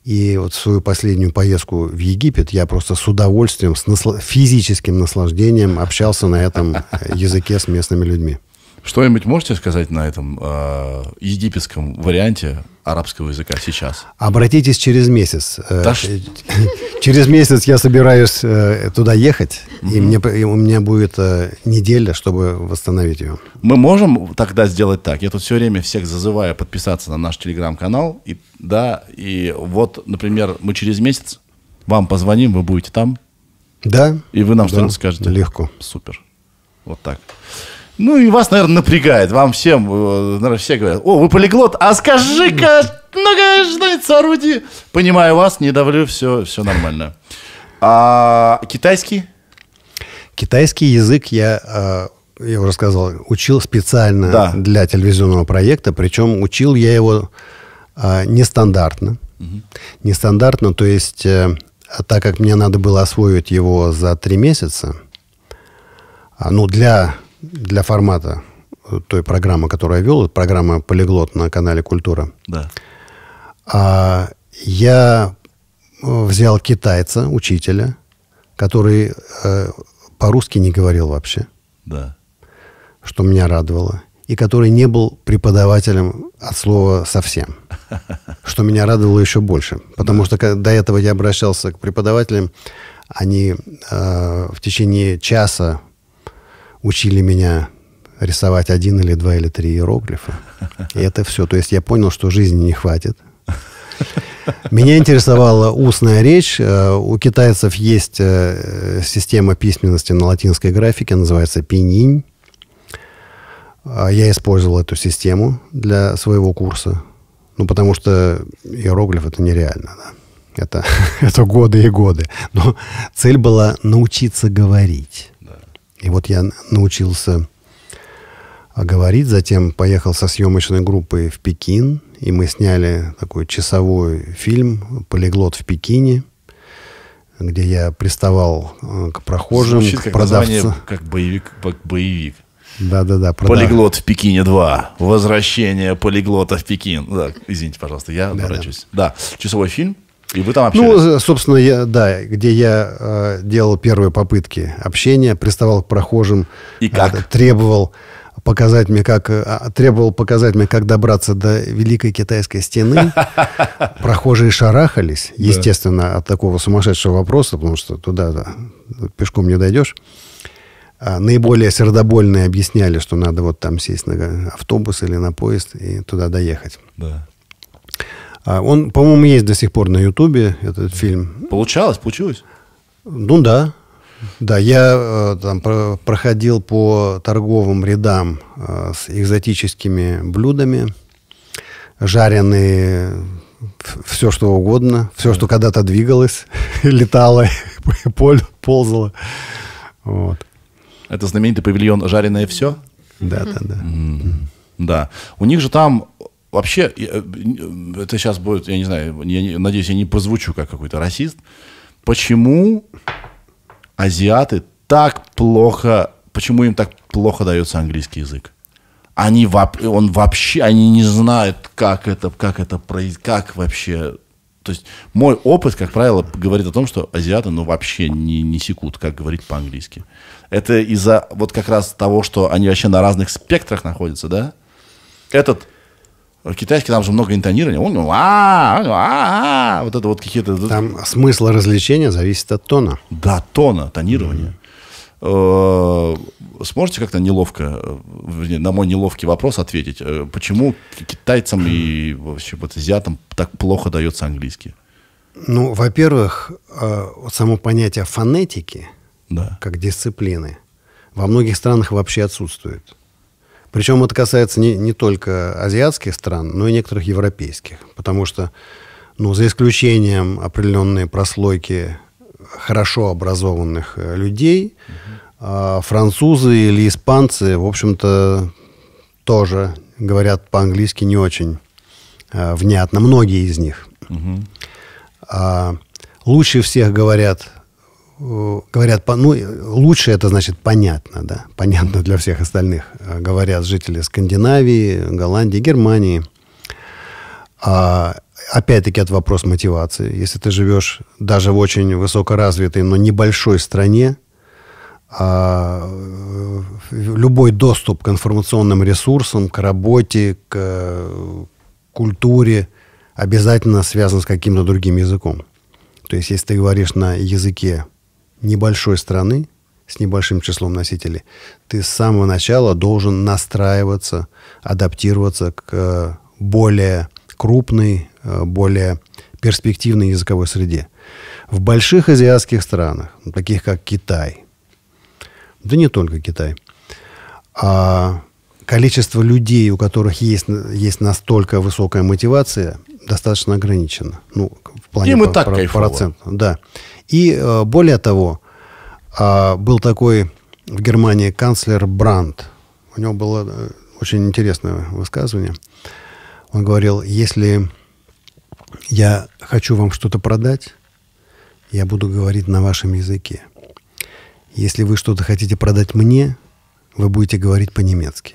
И вот свою последнюю поездку в Египет я просто с удовольствием, с насла- физическим наслаждением общался на этом э, языке с местными людьми. Что-нибудь можете сказать на этом э, египетском варианте арабского языка сейчас? Обратитесь через месяц. Э, да *laughs* через месяц я собираюсь э, туда ехать, mm-hmm. и, мне, и у меня будет э, неделя, чтобы восстановить ее. Мы можем тогда сделать так. Я тут все время всех зазываю подписаться на наш телеграм-канал. И, да, и вот, например, мы через месяц вам позвоним, вы будете там. Да. И вы нам да, что-нибудь скажете. Легко. Супер. Вот так. Ну и вас, наверное, напрягает. Вам всем, э, наверное, все говорят, о, вы полиглот, а скажи-ка, много ка что-нибудь Понимаю вас, не давлю, все, все нормально. А китайский? Китайский язык я э, я уже сказал, учил специально да. для телевизионного проекта, причем учил я его э, нестандартно. Угу. Нестандартно, то есть, так как мне надо было освоить его за три месяца, а, ну, для для формата э, той программы, которую я вел, программа «Полиглот» на канале «Культура». Да. А, я э, взял китайца, учителя, который э, по-русски не говорил вообще. Да. Что меня радовало. И который не был преподавателем от слова совсем. *laughs* Что меня радовало еще больше. Потому да. что до этого я обращался к преподавателям, они э, в течение часа учили меня рисовать один или два или три иероглифа. И это все. То есть я понял, что жизни не хватит. Меня интересовала устная речь. Э, у китайцев есть э, система письменности на латинской графике, называется пининь. А, я использовал эту систему для своего курса. Ну, потому что иероглиф это нереально. Да? Это, *laughs* это годы и годы. Но цель была научиться говорить. И вот я научился а, говорить, затем поехал со съемочной группой в Пекин, и мы сняли такой часовой фильм «Полиглот в Пекине», где я приставал а, к прохожим, Звучит к как продавцу. как боевик, как боевик. Да-да-да. Продав... Полиглот в Пекине 2. Возвращение полиглота в Пекин. Да, извините, пожалуйста, я да, ворочусь. Да. да, часовой фильм. И вы там ну, общались? Ну, собственно, я, да, где я э, делал первые попытки общения, приставал к прохожим. И э, как? Э, требовал показать мне, как э, а, требовал показать мне, как добраться до Великой Китайской стены. *laughs* Прохожие шарахались, естественно, от такого сумасшедшего вопроса, потому что туда пешком не дойдешь. А наиболее сердобольные объясняли, что надо вот там сесть на автобус или на поезд и туда доехать. А, он, по-моему, есть до сих пор на Ютубе, этот фильм. Получалось, получилось? Ну да. Да, я э, там проходил по торговым рядам э, с экзотическими блюдами, жареные все что угодно, все, что когда-то двигалось, *laughs* летало, *laughs* ползало. Вот. Это знаменитый павильон «Жареное все»? Да, да, да. Да. У них же там Вообще, э, э, это сейчас будет, я не знаю, я надеюсь, я не позвучу как какой-то расист. Почему азиаты так плохо, почему им так плохо дается английский язык? Они, он вообще, они не знают, как это, как это, как вообще то есть мой опыт, как правило, говорит о том, что азиаты, ну, вообще не, не секут, как говорить по-английски. Это из-за вот как раз того, что они вообще на разных спектрах находятся, да? Этот китайский там же много интонирования. Он, а а, а, а, вот это вот какие-то... Там смысл развлечения зависит от тона. Да, тона, тонирования. Э, сможете как-то неловко, э, на мой неловкий вопрос ответить, э, почему китайцам и *clears throat* вообще вот азиатам так плохо дается английский? Ну, во-первых, само понятие фонетики да. как дисциплины во многих странах вообще отсутствует. Причем это касается не, не только азиатских стран, но и некоторых европейских. Потому что, ну, за исключением определенной прослойки хорошо образованных э, людей, угу. французы или испанцы, в общем-то, тоже говорят по-английски не очень э, внятно. Многие из них. Угу. Лучше всех говорят Э, говорят, ну, лучше это значит понятно, да, понятно для всех остальных, э, говорят жители Скандинавии, Голландии, Германии. А, опять-таки, от вопрос мотивации. Если ты живешь даже в очень высокоразвитой, но небольшой стране, а, э, любой доступ к информационным ресурсам, к работе, к культуре обязательно связан с каким-то другим языком. То есть, если ты говоришь на языке небольшой страны с небольшим числом носителей, ты с самого начала должен настраиваться, адаптироваться к э, более крупной, э, более перспективной языковой среде. В больших азиатских странах, таких как Китай, да не только Китай, а количество людей, у которых есть, есть настолько высокая мотивация, достаточно ограничено. Ну, в плане Им и так про, кайфово. да. И э, более того, а, был такой в Германии канцлер Бранд. У него было э, очень интересное высказывание. Он говорил, если я хочу вам что-то продать, я буду говорить на вашем языке. Если вы что-то хотите продать мне, вы будете говорить по-немецки.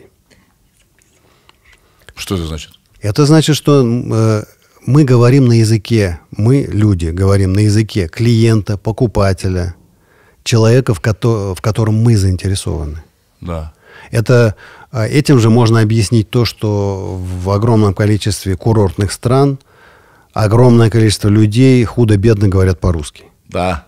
Что это значит? Это значит, что э, мы говорим на языке, мы, люди, говорим на языке клиента, покупателя, человека, в, ко- в котором мы заинтересованы. Да. Это, а, этим же можно объяснить то, что в огромном количестве курортных стран огромное количество людей худо-бедно говорят по-русски. Да.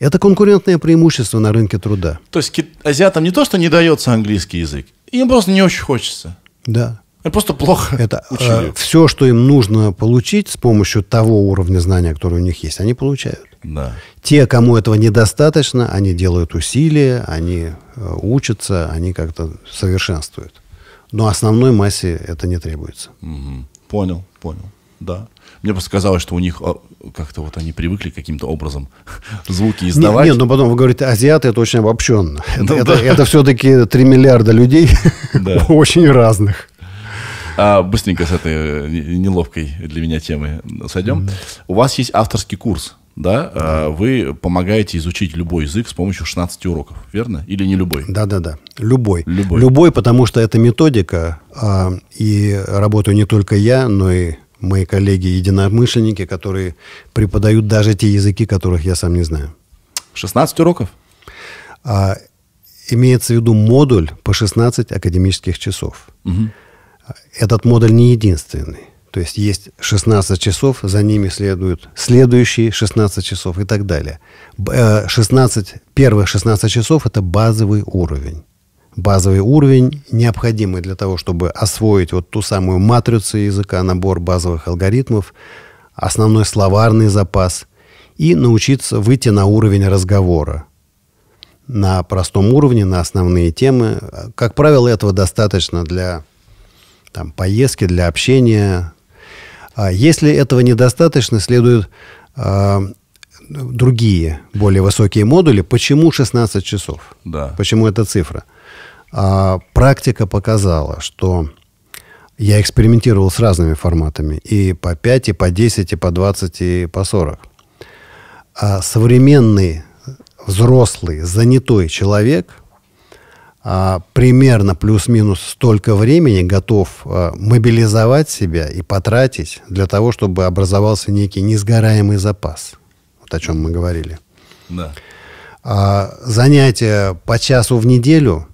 Это конкурентное преимущество на рынке труда. То есть азиатам не то, что не дается английский язык, им просто не очень хочется. Да. Это просто плохо это, учили. Э, все, что им нужно получить с помощью того уровня знания, который у них есть, они получают. Да. Те, кому этого недостаточно, они делают усилия, они э, учатся, они как-то совершенствуют. Но основной массе это не требуется. Угу. Понял, понял, да. Мне просто казалось, что у них э, как-то вот они привыкли каким-то образом *laughs* звуки издавать. Нет, нет ну но потом вы говорите, азиаты, это очень обобщенно. Это, ну, это, да. это все-таки 3 миллиарда людей, да. *laughs* очень разных. А, быстренько с этой э, неловкой для меня темы сойдем. Mm-hmm. У вас есть авторский курс, да? Mm-hmm. вы помогаете изучить любой язык с помощью 16 уроков, верно? Или не любой? Да-да-да, любой. Любой. Любой, потому что это методика, а, и работаю не только я, но и мои коллеги-единомышленники, которые преподают даже те языки, которых я сам не знаю. 16 уроков? А, имеется в виду модуль по 16 академических часов. Угу этот модуль не единственный. То есть есть 16 часов, за ними следуют следующие 16 часов и так далее. 16, первых 16 часов – это базовый уровень. Базовый уровень необходимый для того, чтобы освоить вот ту самую матрицу языка, набор базовых алгоритмов, основной словарный запас и научиться выйти на уровень разговора. На простом уровне, на основные темы. Как правило, этого достаточно для там, поездки, для общения. А если этого недостаточно, следует а, другие, более высокие модули. Почему 16 часов? Да. Почему эта цифра? А, практика показала, что я экспериментировал с разными форматами. И по 5, и по 10, и по 20, и по 40. А современный, взрослый, занятой человек а, примерно плюс-минус столько времени готов а, мобилизовать себя и потратить для того, чтобы образовался некий несгораемый запас. Вот о чем мы говорили. Да. А, занятия по часу в неделю,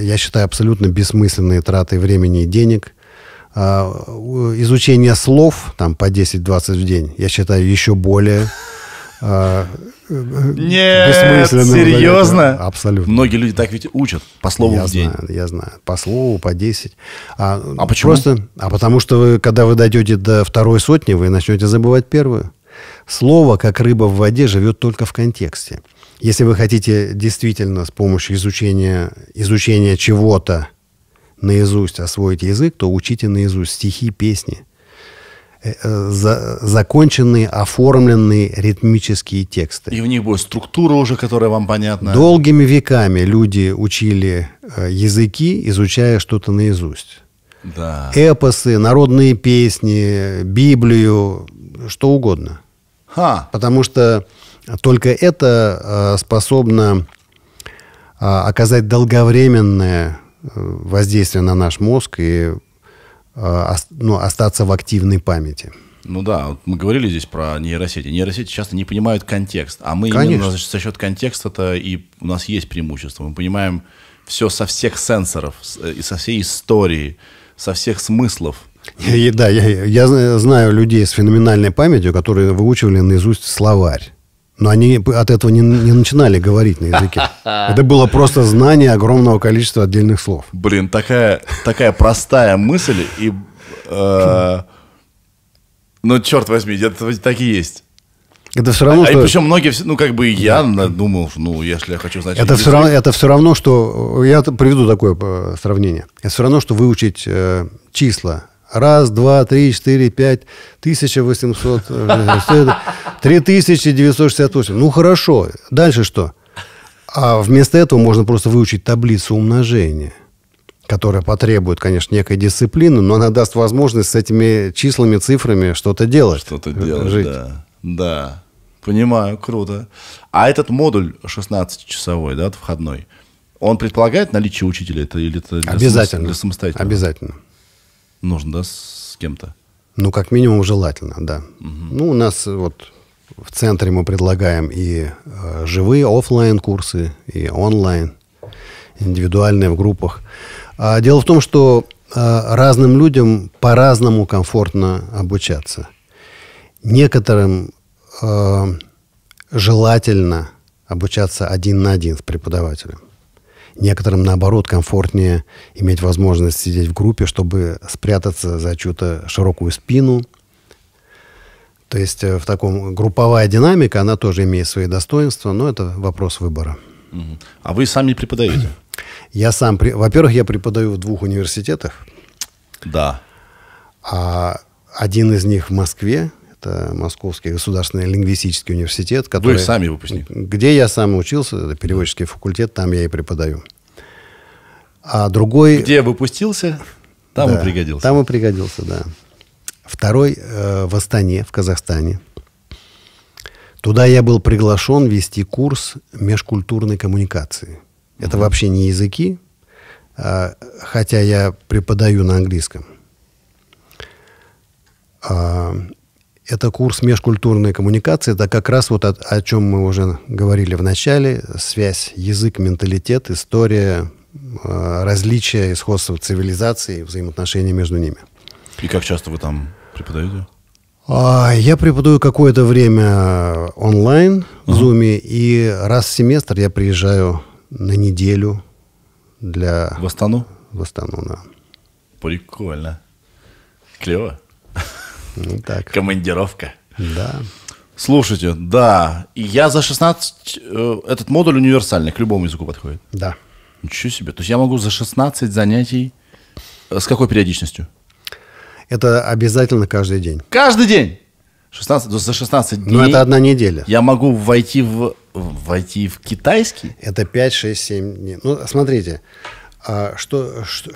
я считаю, абсолютно бессмысленные траты времени и денег. Изучение слов там, по 10-20 в день, я считаю, еще более нет, серьезно? Наверное, абсолютно. Многие люди так ведь учат, по слову я в день. Знаю, я знаю, по слову, по 10. А, а почему? Просто, а потому что, вы, когда вы дойдете до второй сотни, вы начнете забывать первую. Слово, как рыба в воде, живет только в контексте. Если вы хотите действительно с помощью изучения, изучения чего-то наизусть освоить язык, то учите наизусть стихи, песни – Э, э, за, законченные, оформленные ритмические тексты. И в них будет структура уже, которая вам понятна. Долгими веками люди учили э, языки, изучая что-то наизусть. Да. Эпосы, народные песни, Библию, что угодно. Ха. Потому что только это способно оказать долговременное воздействие на наш мозг и Э, ну, остаться в активной памяти. Ну да, вот мы говорили здесь про нейросети. Нейросети часто не понимают контекст, а мы Конечно. именно значит, за счет контекста-то и у нас есть преимущество. Мы понимаем все со всех сенсоров, э, и со всей истории, со всех смыслов. И, да, я, я знаю людей с феноменальной памятью, которые выучивали наизусть словарь. Но они от этого не, не начинали говорить на языке. Это было просто знание огромного количества отдельных слов. Блин, такая, такая простая мысль и... Э, ну, черт возьми, это так и есть. Это все равно, а, что... И причем многие, ну, как бы я да. думал, ну, если я хочу знать... Это, все равно, это все равно, что... Я приведу такое э, сравнение. Это все равно, что выучить э, числа Раз, два, три, четыре, пять, 1800, 3968. Э, ну, хорошо. Дальше что? А вместо этого можно просто выучить таблицу умножения которая потребует, конечно, некой дисциплины, но она даст возможность с этими числами, цифрами что-то делать. Что-то делать, жить. да. Да, понимаю, круто. А этот модуль 16-часовой, да, входной, он предполагает наличие учителя это, или это для Обязательно. Самос... для самостоятельного? Обязательно нужно, да, с кем-то? Ну, как минимум, желательно, да. Угу. Ну, у нас вот в центре мы предлагаем и э, живые офлайн курсы, и онлайн, индивидуальные в группах. А дело в том, что э, разным людям по-разному комфортно обучаться. Некоторым э, желательно обучаться один на один с преподавателем. Некоторым, наоборот, комфортнее иметь возможность сидеть в группе, чтобы спрятаться за чью-то широкую спину. То есть э, в таком групповая динамика, она тоже имеет свои достоинства, но это вопрос выбора. А вы сами преподаете? *clears throat* Я сам, во-первых, я преподаю в двух университетах. Да. А один из них в Москве, это Московский государственный лингвистический университет. Который, Вы сами выпускник. Где я сам учился, это переводческий факультет, там я и преподаю. А другой... Где выпустился, там да, и пригодился. Там и пригодился, да. Второй э, в Астане, в Казахстане. Туда я был приглашен вести курс межкультурной коммуникации. Это mm-hmm. вообще не языки, э, хотя я преподаю на английском. Э, это курс межкультурной коммуникации. Это как раз вот о, о чем мы уже говорили в начале. Связь язык, менталитет, история, э, различия и сходства цивилизаций взаимоотношения между ними. И как часто вы там преподаете? А, я преподаю какое-то время онлайн в uh-huh. и раз в семестр я приезжаю на неделю для... В Астану? В Астану, да. Прикольно. Клево. Ну, так. Командировка. Да. Слушайте, да. Я за 16... Э, этот модуль универсальный, к любому языку подходит. Да. Ничего себе. То есть я могу за 16 занятий... Э, с какой периодичностью? Это обязательно каждый день. Каждый день? 16, за 16 дней... Ну, это одна неделя. Я могу войти в... Войти в китайский? Это 5, 6, 7 дней. Ну, смотрите. А что, что,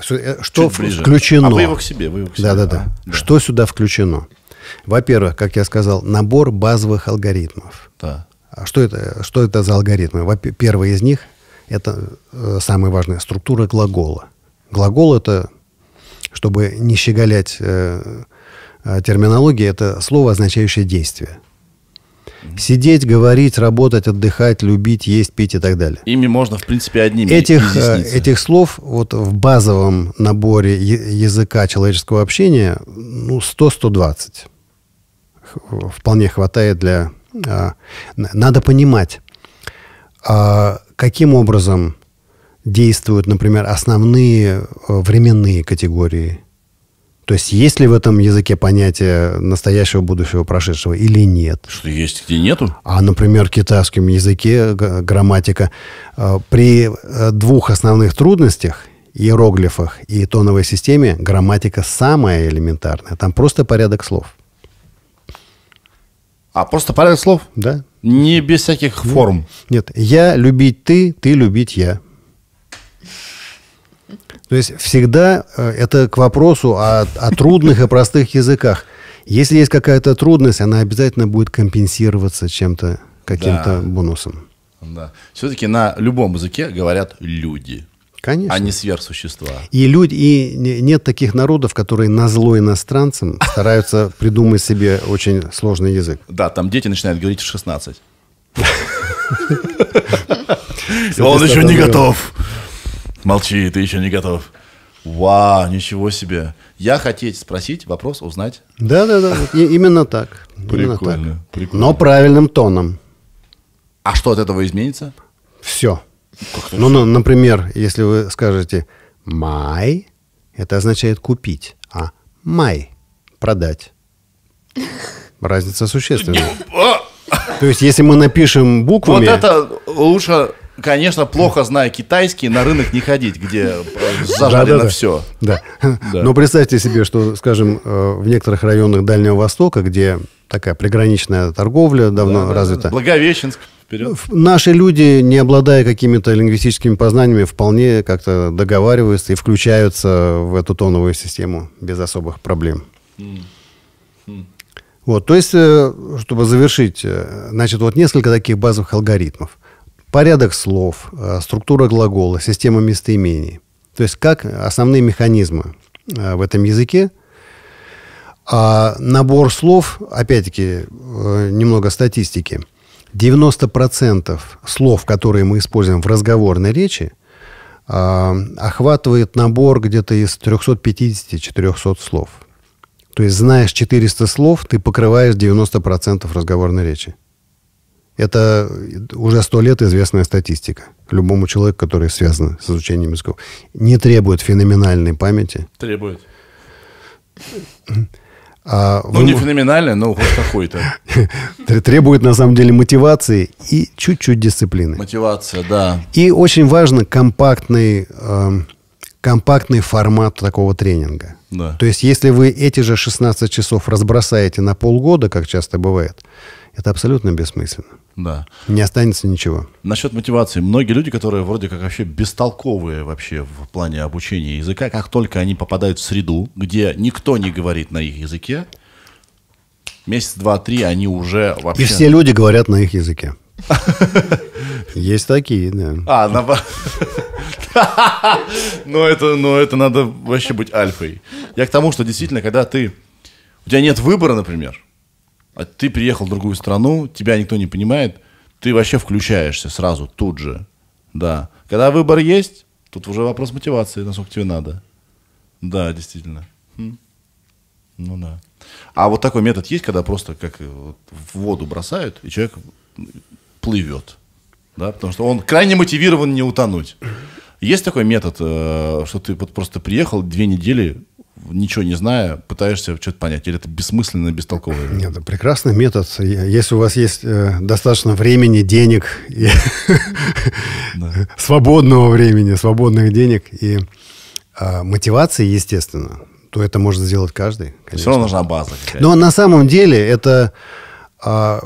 что, э, что включено. А вы его к себе. Вы его к себе. Да, да, да. А, да. Что сюда включено? Во-первых, как я сказал, набор базовых алгоритмов. Да. А что это, что это за алгоритмы? Первый из них – это э, самое важное – структура глагола. Глагол – это, чтобы не щеголять э, э терминологией, это слово, означающее действие. Сидеть, говорить, работать, отдыхать, любить, есть, пить и так далее. Ими можно, в принципе, одними. Этих, э, этих слов вот в базовом наборе языка человеческого общения ну, 100-120. Вполне хватает для... А, надо понимать, а, каким образом действуют, например, основные э, временные категории – то есть есть ли в этом языке понятие настоящего, будущего, прошедшего или нет? Что есть, где нету? А, например, в китайском языке грамматика э, при э, двух основных трудностях иероглифах и тоновой системе грамматика самая элементарная. Там просто порядок слов. А просто порядок слов? Да. Не без всяких форм. Нет, я любить ты, ты любить я. То есть всегда э, это к вопросу о, о трудных и простых языках. Если есть какая-то трудность, она обязательно будет компенсироваться чем-то, каким-то да. бонусом. Да. Все-таки на любом языке говорят люди. А Конечно. А не сверхсущества. И люди, и нет таких народов, которые на зло иностранцам стараются *laughs* придумать себе очень сложный язык. Да, там дети начинают говорить в 16. *laughs* Он еще не готов. Молчи, ты еще не готов. Вау, ничего себе. Я хотел спросить, вопрос узнать. Да, да, да. Именно так. Именно так. Прикольно. Но правильным тоном. А что от этого изменится? Все. Ну, ну, например, если вы скажете май, это означает купить, а май продать. Разница существенная. То есть, если мы напишем буквами... Вот это лучше конечно, плохо зная китайский, на рынок не ходить, где зажарено э, да, да, все. Да. да. Но представьте себе, что, скажем, э, в некоторых районах Дальнего Востока, где такая приграничная торговля давно да, развита. Да, Благовещенск. Вперед. Наши люди, не обладая какими-то лингвистическими познаниями, вполне как-то договариваются и включаются в эту тоновую систему без особых проблем. Вот, то есть, э, чтобы завершить, значит, вот несколько таких базовых алгоритмов порядок слов, э, структура глагола, система местоимений. То есть как основные механизмы э, в этом языке. А набор слов, опять-таки, э, немного статистики. 90% слов, которые мы используем в разговорной речи, охватывает набор где-то из 350-400 слов. То есть знаешь 400 слов, ты покрываешь 90% разговорной речи. Это уже сто лет известная статистика. Любому человеку, который связан с изучением языков. Не требует феноменальной памяти. Требует. А ну, вы... не феноменально, но хоть какой-то. *laughs* Требует, на самом деле, мотивации и чуть-чуть дисциплины. Мотивация, да. И очень важно компактный, э, компактный формат такого тренинга. Да. То есть, если вы эти же 16 часов разбросаете на полгода, как часто бывает, это абсолютно бессмысленно. Да. Не останется ничего. Насчет мотивации. Многие люди, которые вроде как вообще бестолковые вообще в плане обучения языка, как только они попадают в среду, где никто не говорит на их языке, месяц, два, три они уже вообще... И все люди говорят на их языке. Есть такие, да. А, на... *laughs* но, это, но это надо вообще быть альфой. Я к тому, что действительно, когда ты... У тебя нет выбора, например, а ты приехал в другую страну, тебя никто не понимает, ты вообще включаешься сразу, тут же. Да. Когда выбор есть, тут уже вопрос мотивации, насколько тебе надо. Да, действительно. Хм. Ну да. А вот такой метод есть, когда просто как э, в воду бросают, и человек плывет. Да, потому что он крайне мотивирован не утонуть. Есть такой метод, э, что ты вот просто приехал две недели, ничего не зная, пытаешься что-то понять? Или это бессмысленно, бестолково? Нет, это прекрасный метод. Если у вас есть э, достаточно времени, денег, и да. *laughs* свободного времени, свободных денег и э, мотивации, естественно, то это может сделать каждый. Конечно. Все равно нужна база. Но на самом деле это, э,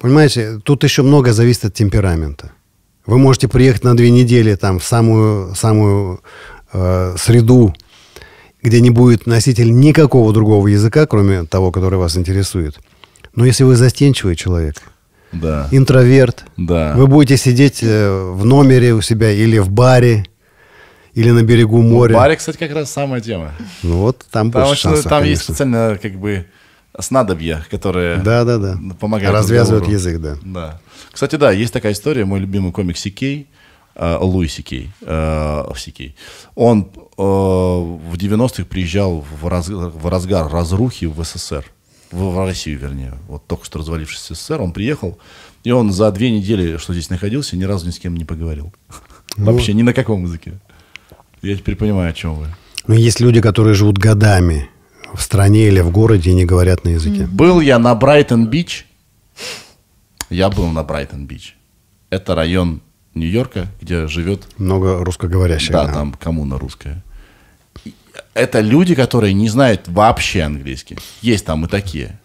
понимаете, тут еще много зависит от темперамента. Вы можете приехать на две недели там в самую самую э, среду где не будет носитель никакого другого языка, кроме того, который вас интересует. Но если вы застенчивый человек, да. интроверт, да. вы будете сидеть э, в номере у себя или в баре, или на берегу ну, моря. Ну, в баре, кстати, как раз самая тема. Ну вот там Потому больше что шансов, Там конечно. есть специально как бы снадобья, которые да, да, да. помогают. Развязывают язык, да. да. Кстати, да, есть такая история. Мой любимый комик Сикей – Э, Луисикей, э, Сикей, Он э, в 90-х приезжал в, разгар разрухи в СССР, в, Россию, вернее, вот только что развалившийся СССР, он приехал, и он за две недели, что здесь находился, ни разу ни с кем не поговорил. Ну, Вообще ни на каком языке. Я теперь понимаю, о чем вы. Но ну, есть люди, которые живут годами в стране или в городе и не говорят на языке. Был я на Брайтон-Бич. Я был на Брайтон-Бич. Это район Нью-Йорка, где живет... Много русскоговорящих. Да, ага. там коммуна русская. Это люди, которые не знают вообще английский. Есть там и такие.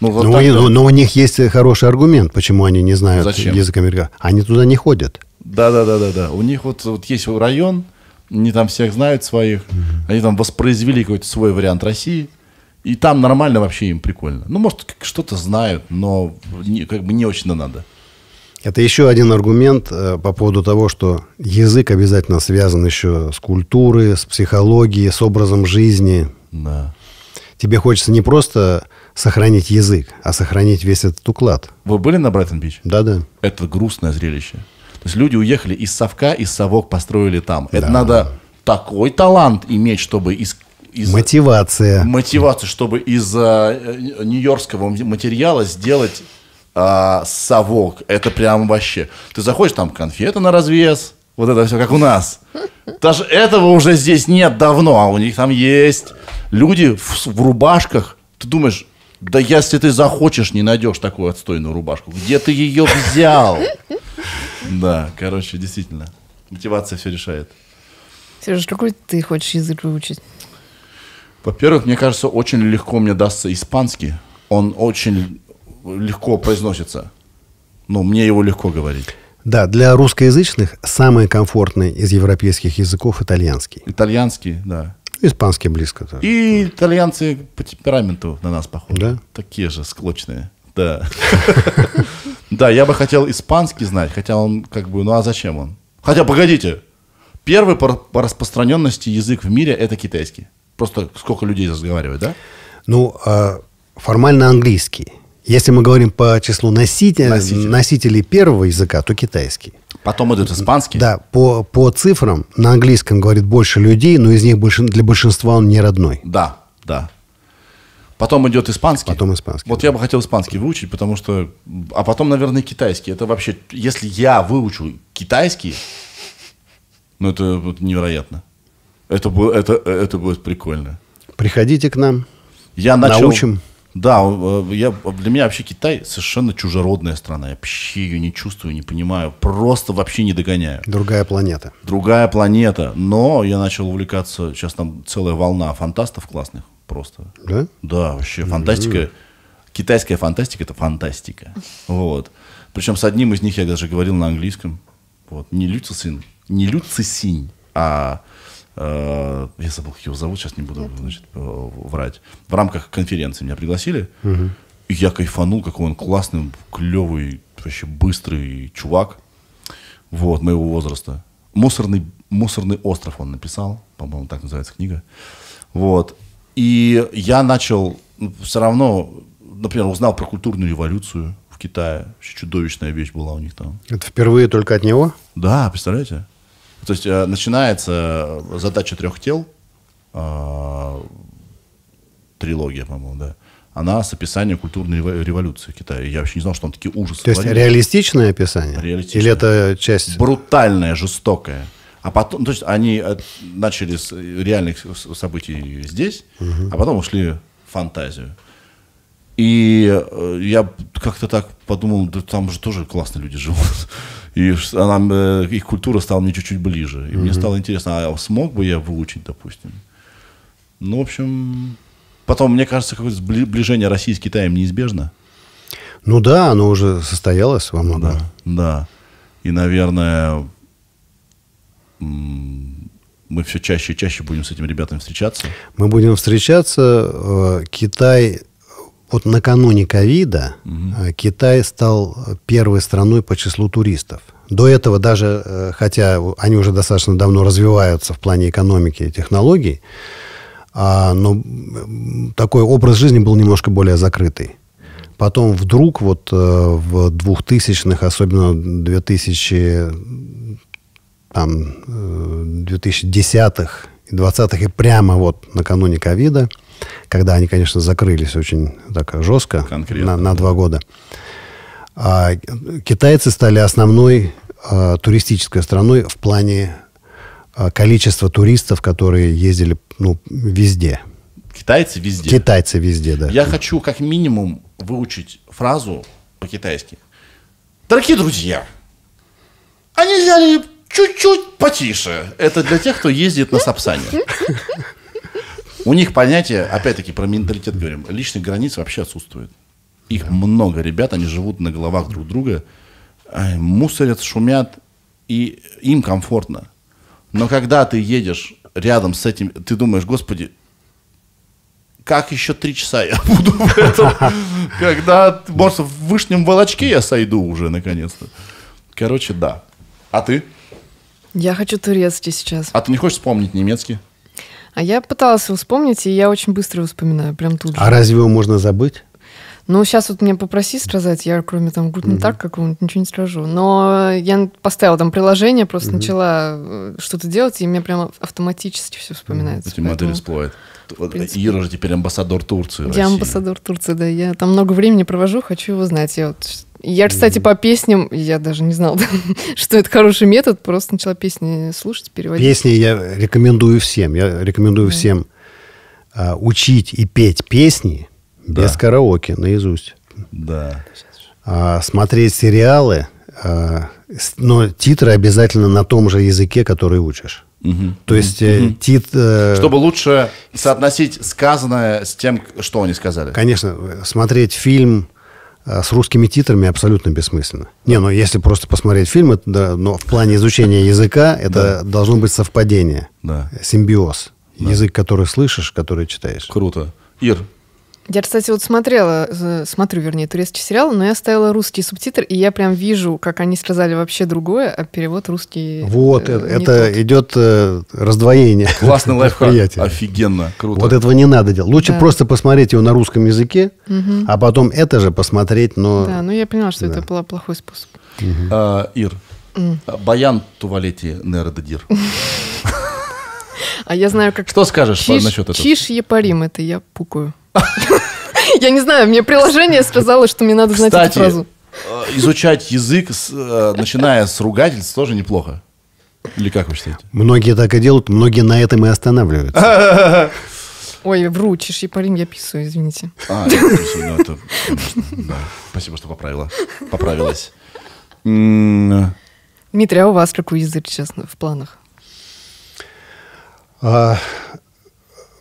Ну, вот но, ну, так, у, да. но у них есть э, хороший аргумент, почему они не знают Зачем? язык американцев. Они туда не ходят. Да, да, да, да, да. У них вот, вот есть район, они там всех знают своих, mm -hmm. они там воспроизвели какой-то свой вариант России. И там нормально вообще им прикольно. Ну, может, что-то знают, но не, как бы не очень надо. Это еще один аргумент э, по поводу того, что язык обязательно связан еще с культурой, с психологией, с образом жизни. Да. Тебе хочется не просто сохранить язык, а сохранить весь этот уклад. Вы были на Брайтон-Бич? Да-да. Это грустное зрелище. То есть люди уехали из совка, из совок построили там. Это да. надо такой талант иметь, чтобы из из... Мотивация. Мотивация, чтобы из э, нью-йоркского материала сделать а, совок. Это прям вообще. Ты заходишь, там конфеты на развес. Вот это все как у нас. Даже этого уже здесь нет давно, а у них там есть люди в, в рубашках. Ты думаешь, да если ты захочешь, не найдешь такую отстойную рубашку. Где ты ее взял? Да, короче, действительно. Мотивация все решает. Сереж, какой ты хочешь язык выучить? Во-первых, мне кажется, очень легко мне дастся испанский. Он очень легко произносится. Ну, мне его легко говорить. Да, для русскоязычных самый комфортный из европейских языков итальянский. Итальянский, да. Испанский близко. Тоже. И итальянцы по темпераменту на нас похожи. Да? Такие же склочные. Да. *laughs* Да, я бы хотел испанский знать, хотя он как бы, ну а зачем он? Хотя, погодите, первый по, распространенности язык в мире это китайский. Просто сколько людей разговаривает, да? Ну, а, формально английский. Если мы говорим по числу носителей, носителей. носителей первого языка, то китайский. Потом идут испанский. Да, по, по цифрам на английском говорит больше людей, но из них больше, для большинства он не родной. Да, да. Потом идет испанский. Потом испанский. Вот да. я бы хотел испанский выучить, потому что... А потом, наверное, китайский. Это вообще... Если я выучу китайский, ну это вот невероятно. Это, это, э, это будет прикольно. Приходите к нам. Я начал... Научим. Да, э, я, для меня вообще Китай совершенно чужеродная страна. Я вообще ее не чувствую, не понимаю. Просто вообще не догоняю. Другая планета. Другая планета. Но я начал увлекаться. Сейчас там целая волна фантастов классных просто. Да? Да, вообще фантастика. Mm-hmm. Китайская фантастика – это фантастика. Вот. Причем с одним из них я даже говорил на английском. Вот. Не Люцисин, не Люцисинь, а Э, я забыл, как его зовут, сейчас не буду значит, э, врать. В рамках конференции меня пригласили. Угу. И я кайфанул, какой он классный, клевый, вообще быстрый чувак. Вот, моего возраста. Мусорный, мусорный остров он написал, по-моему, так называется книга. Вот. И я начал ну, все равно, например, узнал про культурную революцию в Китае. Чудовищная вещь была у них там. Это впервые только от него? Да, представляете? То есть э, начинается э, задача трех тел, э, трилогия, по-моему, да. Она с описанием культурной революции Китая. Я вообще не знал, что он такие ужасы. То есть реалистичное описание? Реалистичное. Или это часть... Брутальное, жестокое. А потом, ну, то есть они э, начали с э, реальных событий здесь, угу. а потом ушли в фантазию. И э, я как-то так подумал, да там же тоже классные люди живут. *laughs* И она, э, их культура стала мне чуть-чуть ближе. И mm-hmm. мне стало интересно, а смог бы я выучить, допустим? Ну, в общем, потом, мне кажется, какое-то сближение России с Китаем неизбежно. Ну да, оно уже состоялось во многом. Да, да. И, наверное, мы все чаще и чаще будем с этими ребятами встречаться. Мы будем встречаться. Э, Китай вот накануне ковида угу. Китай стал первой страной по числу туристов. До этого даже, э, хотя они уже достаточно давно развиваются в плане экономики и технологий, а, но такой образ жизни был немножко более закрытый. Потом вдруг вот э, в 2000-х, особенно 2000, там, 2010-х, 20-х и прямо вот накануне ковида, когда они, конечно, закрылись очень так жестко на, на два года, а, китайцы стали основной а, туристической страной в плане а, количества туристов, которые ездили ну, везде. Китайцы везде? Китайцы везде, да. Я хочу как минимум выучить фразу по-китайски. Дорогие друзья, они взяли чуть-чуть потише. Это для тех, кто ездит на Сапсане. *laughs* У них понятие, опять-таки, про менталитет говорим, личных границ вообще отсутствует. Их много ребят, они живут на головах друг друга, мусорят, шумят, и им комфортно. Но когда ты едешь рядом с этим, ты думаешь, господи, как еще три часа я *laughs* буду в этом, когда, может, в вышнем волочке я сойду уже, наконец-то. Короче, да. А ты? Я хочу турецкий сейчас. А ты не хочешь вспомнить немецкий? А я пыталась его вспомнить, и я очень быстро вспоминаю, прям тут а же. А разве его можно забыть? Ну, сейчас вот меня попроси сказать, я кроме там Гутен так какого-нибудь ничего не скажу. Но я поставила там приложение, просто угу. начала э, что-то делать, и мне прям автоматически все вспоминается. Эти поэтому... модели всплывают. Ира же теперь амбассадор Турции. Я России. амбассадор Турции, да. Я там много времени провожу, хочу его знать. Я вот я, кстати, по песням, я даже не знал, *laughs* что это хороший метод, просто начала песни слушать, переводить. Песни я рекомендую всем. Я рекомендую да. всем а, учить и петь песни да. без караоке, наизусть. Да. А, смотреть сериалы, а, но титры обязательно на том же языке, который учишь. Угу. То есть угу. тит... Э... Чтобы лучше соотносить сказанное с тем, что они сказали. Конечно, смотреть фильм а с русскими титрами абсолютно бессмысленно. Не, ну если просто посмотреть фильм, это, да, но в плане изучения языка это да. должно быть совпадение. Да. Симбиоз. Да. Язык, который слышишь, который читаешь. Круто. Ир, я, кстати, вот смотрела, э, смотрю, вернее, турецкий сериал, но я ставила русский субтитр, и я прям вижу, как они сказали вообще другое, а перевод русский. Э, вот, э, это тот. идет э, раздвоение. *laughs* Классный лайфхак. Офигенно, круто. Вот этого не надо делать. Лучше да. просто посмотреть его на русском языке, угу. а потом это же посмотреть, но... Да, ну я поняла, что да. это был плохой способ. Угу. А, Ир, mm. баян туалете нердедир. *laughs* А я знаю, как... Что скажешь чиш, насчет этого? Чиш епарим, это я пукаю. Я не знаю, мне приложение сказало, что мне надо знать эту фразу. Э, изучать язык, э, начиная с ругательств, тоже неплохо. Или как вы считаете? Многие так и делают, многие на этом и останавливаются. *laughs* Ой, вру, чеши парень, я писаю, извините. А, я писаю, ну это, да. Спасибо, что поправила. Поправилась. Дмитрий, а у вас какой язык, честно, в планах? А,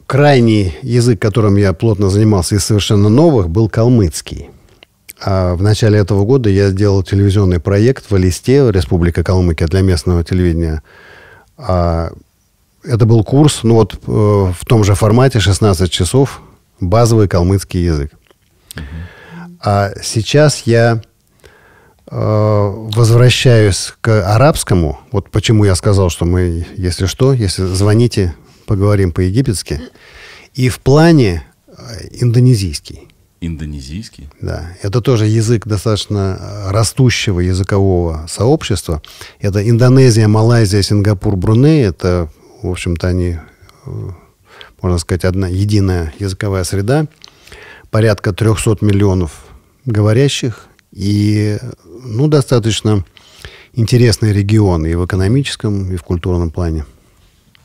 крайний язык, которым я плотно занимался из совершенно новых, был калмыцкий. А в начале этого года я сделал телевизионный проект в Алисте, Республика Калмыкия, для местного телевидения. А это был курс, ну вот э, в том же формате 16 часов, базовый калмыцкий язык. Uh-huh. А сейчас я Э, возвращаюсь к арабскому. Вот почему я сказал, что мы, если что, если звоните, поговорим по-египетски. И в плане э, индонезийский. Индонезийский? Да. Это тоже язык достаточно э, растущего языкового сообщества. Это Индонезия, Малайзия, Сингапур, Бруней. Это, в общем-то, они, можно сказать, одна единая языковая среда. Порядка 300 миллионов говорящих и ну, достаточно интересный регион и в экономическом, и в культурном плане.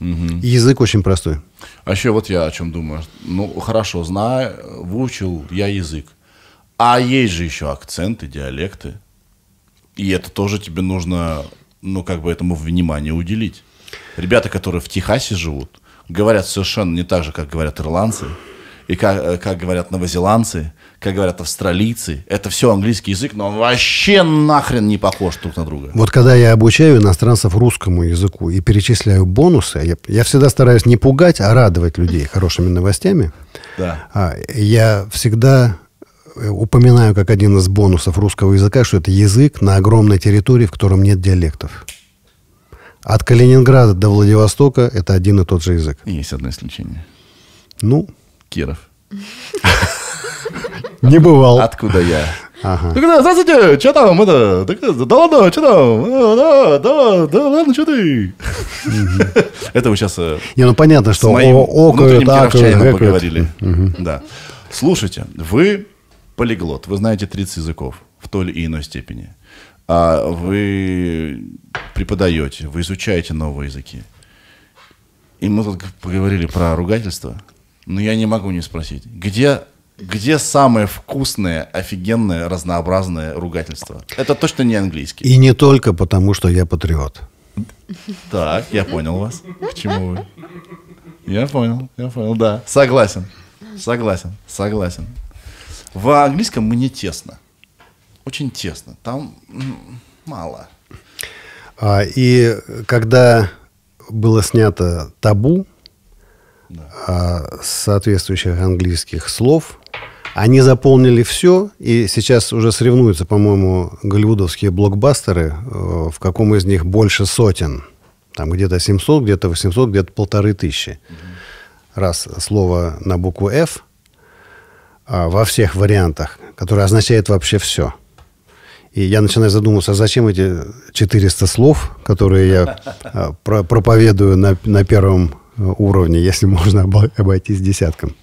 Угу. И язык очень простой. А еще вот я о чем думаю. Ну, хорошо, знаю, выучил я язык. А есть же еще акценты, диалекты. И это тоже тебе нужно, ну, как бы этому внимание уделить. Ребята, которые в Техасе живут, говорят совершенно не так же, как говорят ирландцы, и как, э, как говорят новозеландцы, как говорят австралийцы. Это все английский язык, но он вообще нахрен не похож друг на друга. Вот когда я обучаю иностранцев русскому языку и перечисляю бонусы, я, я всегда стараюсь не пугать, а радовать людей хорошими новостями. Да. А, я всегда э, упоминаю как один из бонусов русского языка, что это язык на огромной территории, в котором нет диалектов. От Калининграда до Владивостока это один и тот же язык. Есть одно исключение. Ну? Киров. *laughs* Не бывал. Откуда я? Ага. Так, здравствуйте, что там, это, так, э, да ладно, что там, э, да, да, да, ладно, что ты? Это вы сейчас... Э, не, ну понятно, что окают, акают, поговорили. Да. Слушайте, вы полиглот, вы знаете 30 языков в той или иной степени. А вы преподаете, вы изучаете новые языки. И мы тут поговорили про ругательство. Но я не могу не спросить, где где самое вкусное, офигенное, разнообразное ругательство? Это точно не английский. И не только потому, что я патриот. Так, я понял вас. Почему вы? Я понял, я понял, да. Согласен, согласен, согласен. В английском мне тесно. Очень тесно. Там мало. А, и когда было снято «Табу», да. А, соответствующих английских слов. Они заполнили все, и сейчас уже соревнуются, по-моему, голливудовские блокбастеры, э, в каком из них больше сотен. Там где-то 700, где-то 800, где-то полторы тысячи. Раз слово на букву F а, во всех вариантах, которое означает вообще все. И я начинаю задумываться, а зачем эти 400 слов, которые я *laughs* а, проповедую на, на первом уровне, если можно обойтись десятком?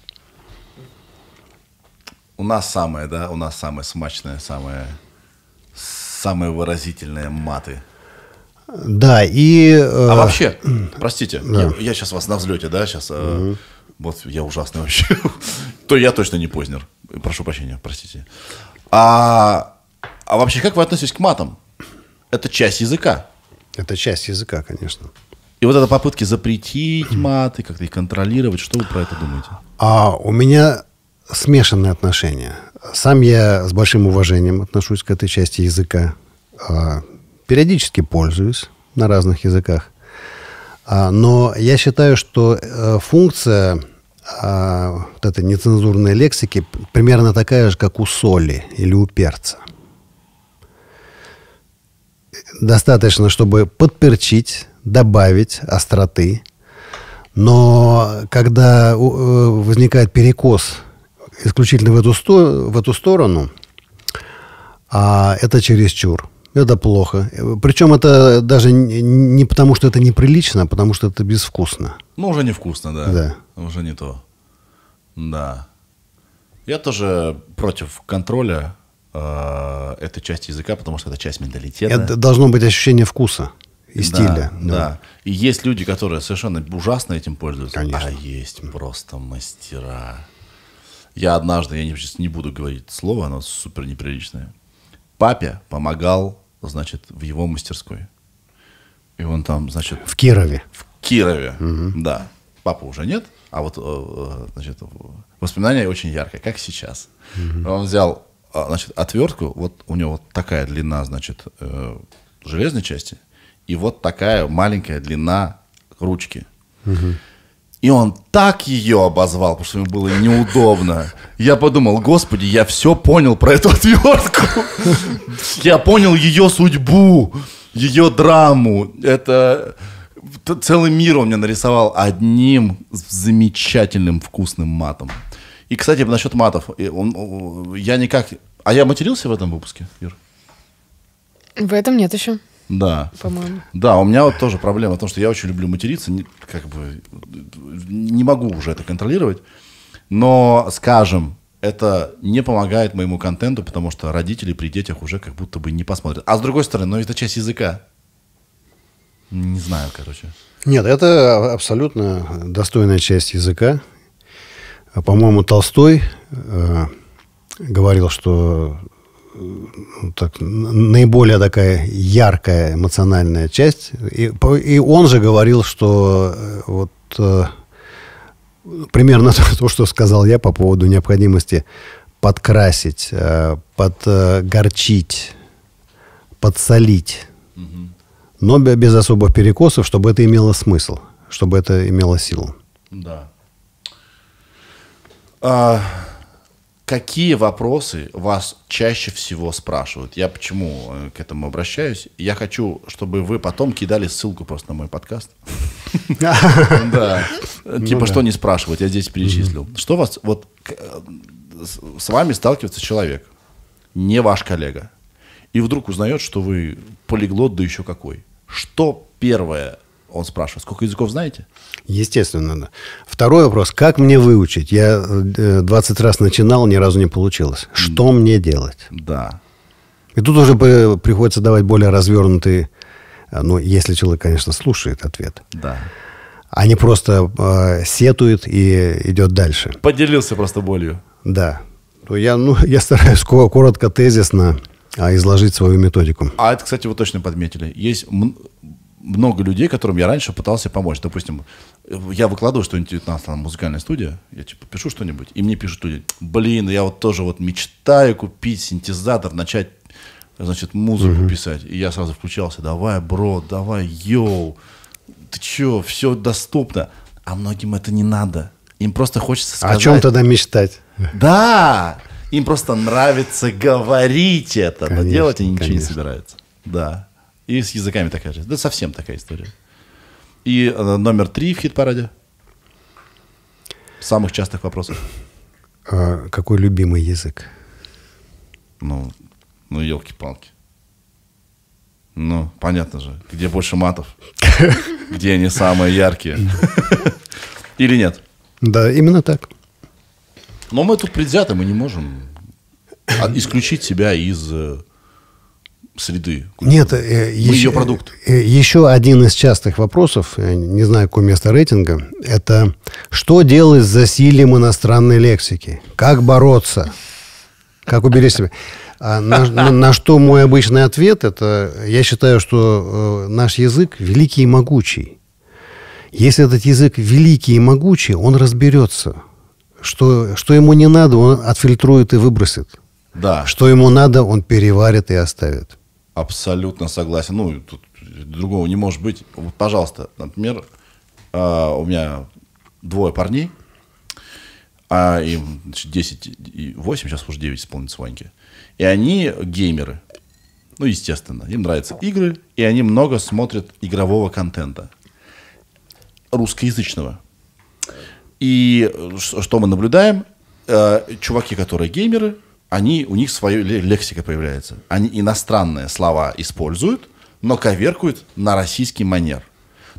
У нас самое, да, у нас самое смачное, самое, самые выразительные маты. Да, и... Э... А вообще, *clears throat* простите, да. я, я сейчас вас на взлете, да, сейчас... Угу. Э, вот я ужасный вообще. *laughs* То я точно не Познер. Прошу прощения, простите. А, а вообще, как вы относитесь к матам? Это часть языка. Это часть языка, конечно. И вот это попытки запретить *clears throat* маты, как-то их контролировать, что вы про это думаете? А у меня смешанные отношения. Сам я с большим уважением отношусь к этой части языка. А, периодически пользуюсь на разных языках. А, но я считаю, что э, а, функция вот этой нецензурной лексики примерно такая же, как у соли или у перца. Достаточно, чтобы подперчить добавить остроты, но когда э, возникает перекос исключительно в эту, сто, в эту сторону, а это чересчур. Это плохо. Причем это даже не потому, что это неприлично, а потому что это безвкусно. Ну, уже невкусно, да. Да. Уже не то. Да. Я тоже против контроля э, этой части языка, потому что это часть менталитета. Это должно быть ощущение вкуса и стиля. Да, ну. да. И есть люди, которые совершенно ужасно этим пользуются. Конечно. А есть просто мастера. Я однажды, я не, сейчас не буду говорить слово, оно супер неприличное. Папе помогал, значит, в его мастерской. И он там, значит... В Кирове. В Кирове, угу. да. Папа уже нет, а вот, э, э, значит, воспоминания очень яркое, как сейчас. Угу. Он взял, а, значит, отвертку, вот у него вот такая длина, значит, э, железной части – и вот такая маленькая длина ручки. И он так ее обозвал, потому что ему было неудобно. Я подумал, господи, я все понял про эту отвертку. Я понял ее судьбу, ее драму. Это целый мир он мне нарисовал одним замечательным вкусным матом. И, кстати, насчет матов. я никак... А я матерился в этом выпуске, Юр? В этом нет еще. Да. По-моему. Да, у меня вот тоже проблема в том, что я очень люблю материться, не, как бы не могу уже это контролировать. Но, скажем, это не помогает моему контенту, потому что родители при детях уже как будто бы не посмотрят. А с другой стороны, ну это часть языка. Не знаю, короче. Нет, это абсолютно достойная часть языка. По-моему, Толстой э, говорил, что ну, так, наиболее такая яркая эмоциональная часть. И, и он же говорил, что э, вот э, примерно *laughs* то, что сказал я по поводу необходимости подкрасить, э, подгорчить, подсолить, угу. но без особых перекосов, чтобы это имело смысл, чтобы это имело силу. Да. А, Какие вопросы вас чаще всего спрашивают? Я почему э, к этому обращаюсь? Я хочу, чтобы вы потом кидали ссылку просто на мой подкаст. *laughs* Да. Ну типа, что не спрашивать, я здесь перечислил. Что вас, вот э, с вами сталкивается человек, не ваш коллега, и вдруг узнает, что вы полиглот, да еще какой. Что первое он спрашивает, сколько языков знаете? Естественно, да. Второй вопрос, как мне выучить? Я 20 э, раз начинал, ни разу не получилось. Что да. мне делать? Да. И тут уже приходится давать более развернутые, э, ну, если человек, конечно, слушает ответ. Да. А не просто э, сетует и идет дальше. Поделился просто болью. Да. То я, ну, *laughs* я стараюсь коротко, тезисно а, изложить свою методику. А это, кстати, вы точно подметили. Есть много людей, которым я раньше пытался помочь. Допустим, я выкладываю что-нибудь, у нас там музыкальная студия, я типа пишу что-нибудь, и мне пишут люди, блин, я вот тоже вот мечтаю купить синтезатор, начать, значит, музыку угу. писать. И я сразу включался, давай, бро, давай, йоу, ты чё, все доступно. А многим это не надо. Им просто хочется а сказать... О чем тогда мечтать? Да! Им просто нравится говорить это, конечно, но делать они ничего не собираются. Да. И с языками такая же. Да совсем такая история. И э, номер три в хит-параде. Самых частых вопросов. А какой любимый язык? Ну, ну елки-палки. Ну, понятно же. Где больше матов? *laughs* Где они самые яркие? *laughs* Или нет? Да, именно так. Но мы тут предвзяты, мы не можем а, исключить себя из э, среды. Нет, Мы еще, ее продукт. Э, еще один из частых вопросов, э, не знаю, какое место рейтинга, это что делать с засилием иностранной лексики? Как бороться? Как уберечь себя? А на, на, на что мой обычный ответ это я считаю, что э, наш язык великий и могучий. Если этот язык великий и могучий, он разберется. Что, что ему не надо, он отфильтрует и выбросит. Да. Что ему надо, он переварит и оставит. Абсолютно согласен. Ну, тут другого не может быть. Вот, пожалуйста, например, а, у меня двое парней, а им значит, 10 и 8, сейчас уже 9 исполнится Ваньке. И они геймеры. Ну, естественно, им нравятся игры, и они много смотрят игрового контента. Русскоязычного. И э, что мы наблюдаем? Э, чуваки, которые геймеры, они, у них своя лексика появляется. Они иностранные слова используют, но коверкуют на российский манер.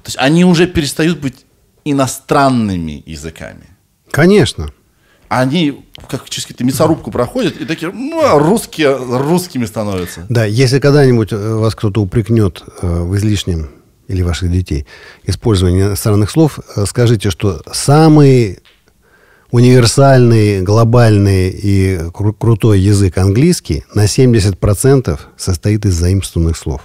То есть они уже перестают быть иностранными языками. Конечно. Они как через какую-то мясорубку проходят и такие, ну, русские, русскими становятся. Да, если когда-нибудь э, вас кто-то упрекнет э, в излишнем или ваших детей использование иностранных слов, э, скажите, что самые универсальный, глобальный и кру- крутой язык английский на 70% состоит из заимствованных слов.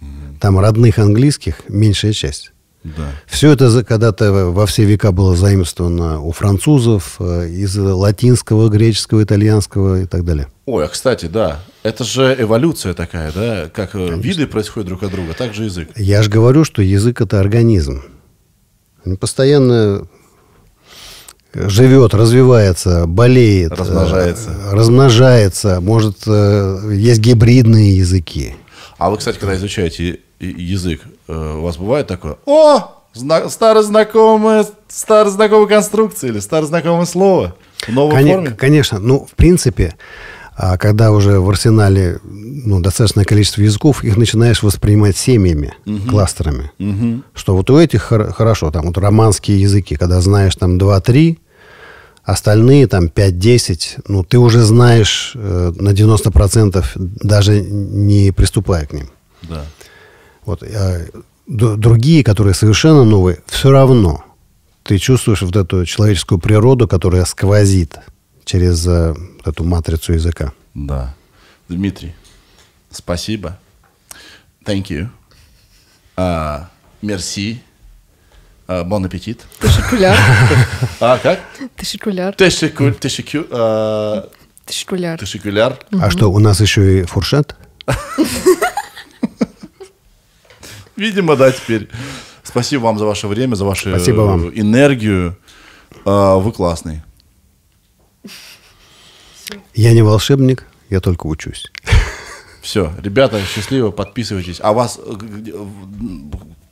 Mm-hmm. Там родных английских меньшая часть. Да. Все это когда-то во все века было заимствовано у французов, э, из латинского, греческого, итальянского и так далее. Ой, а кстати, да, это же эволюция такая, да, как э, Конечно. виды происходят друг от друга, так же язык. Я же говорю, что язык это организм. Они постоянно живет, развивается, болеет, э, размножается, размножается может, э, есть гибридные языки. А вы, кстати, когда изучаете язык, э, у вас бывает такое? О, зна- старознакомая, старознакомая конструкция или старознакомое слово в новой Кон- форме? Конечно. Ну, в принципе, а когда уже в арсенале ну, достаточное количество языков, их начинаешь воспринимать семьями, угу. кластерами. Угу. Что вот у этих хорошо, там вот романские языки, когда знаешь там два-три остальные там 5-10, ну, ты уже знаешь э, на 90%, даже не приступая к ним. Да. Вот, э, другие, которые совершенно новые, все равно ты чувствуешь вот эту человеческую природу, которая сквозит через э, вот эту матрицу языка. Да. Дмитрий, спасибо. Thank you. Uh, merci. Бон э, аппетит. Ты Тешикуляр. А, как? Ты Тешикуляр. Ты тешикю... Э, Ты Тешикуляр. А что, у нас еще и фуршет? Видимо, да, теперь. Спасибо вам за ваше время, за вашу Спасибо вам. энергию. Э, вы классный. Я не волшебник, я только учусь. Все, ребята, счастливо, подписывайтесь. А вас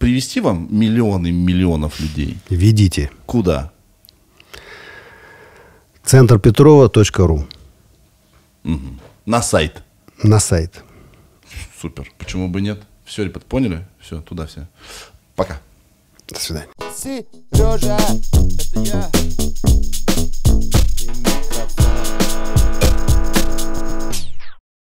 привести вам миллионы миллионов людей? Ведите. Куда? Центр Петрова.ру. Угу. На сайт. На сайт. Супер. Почему бы нет? Все, ребят, поняли? Все, туда все. Пока. До свидания. Сережа, это я. И микрофон.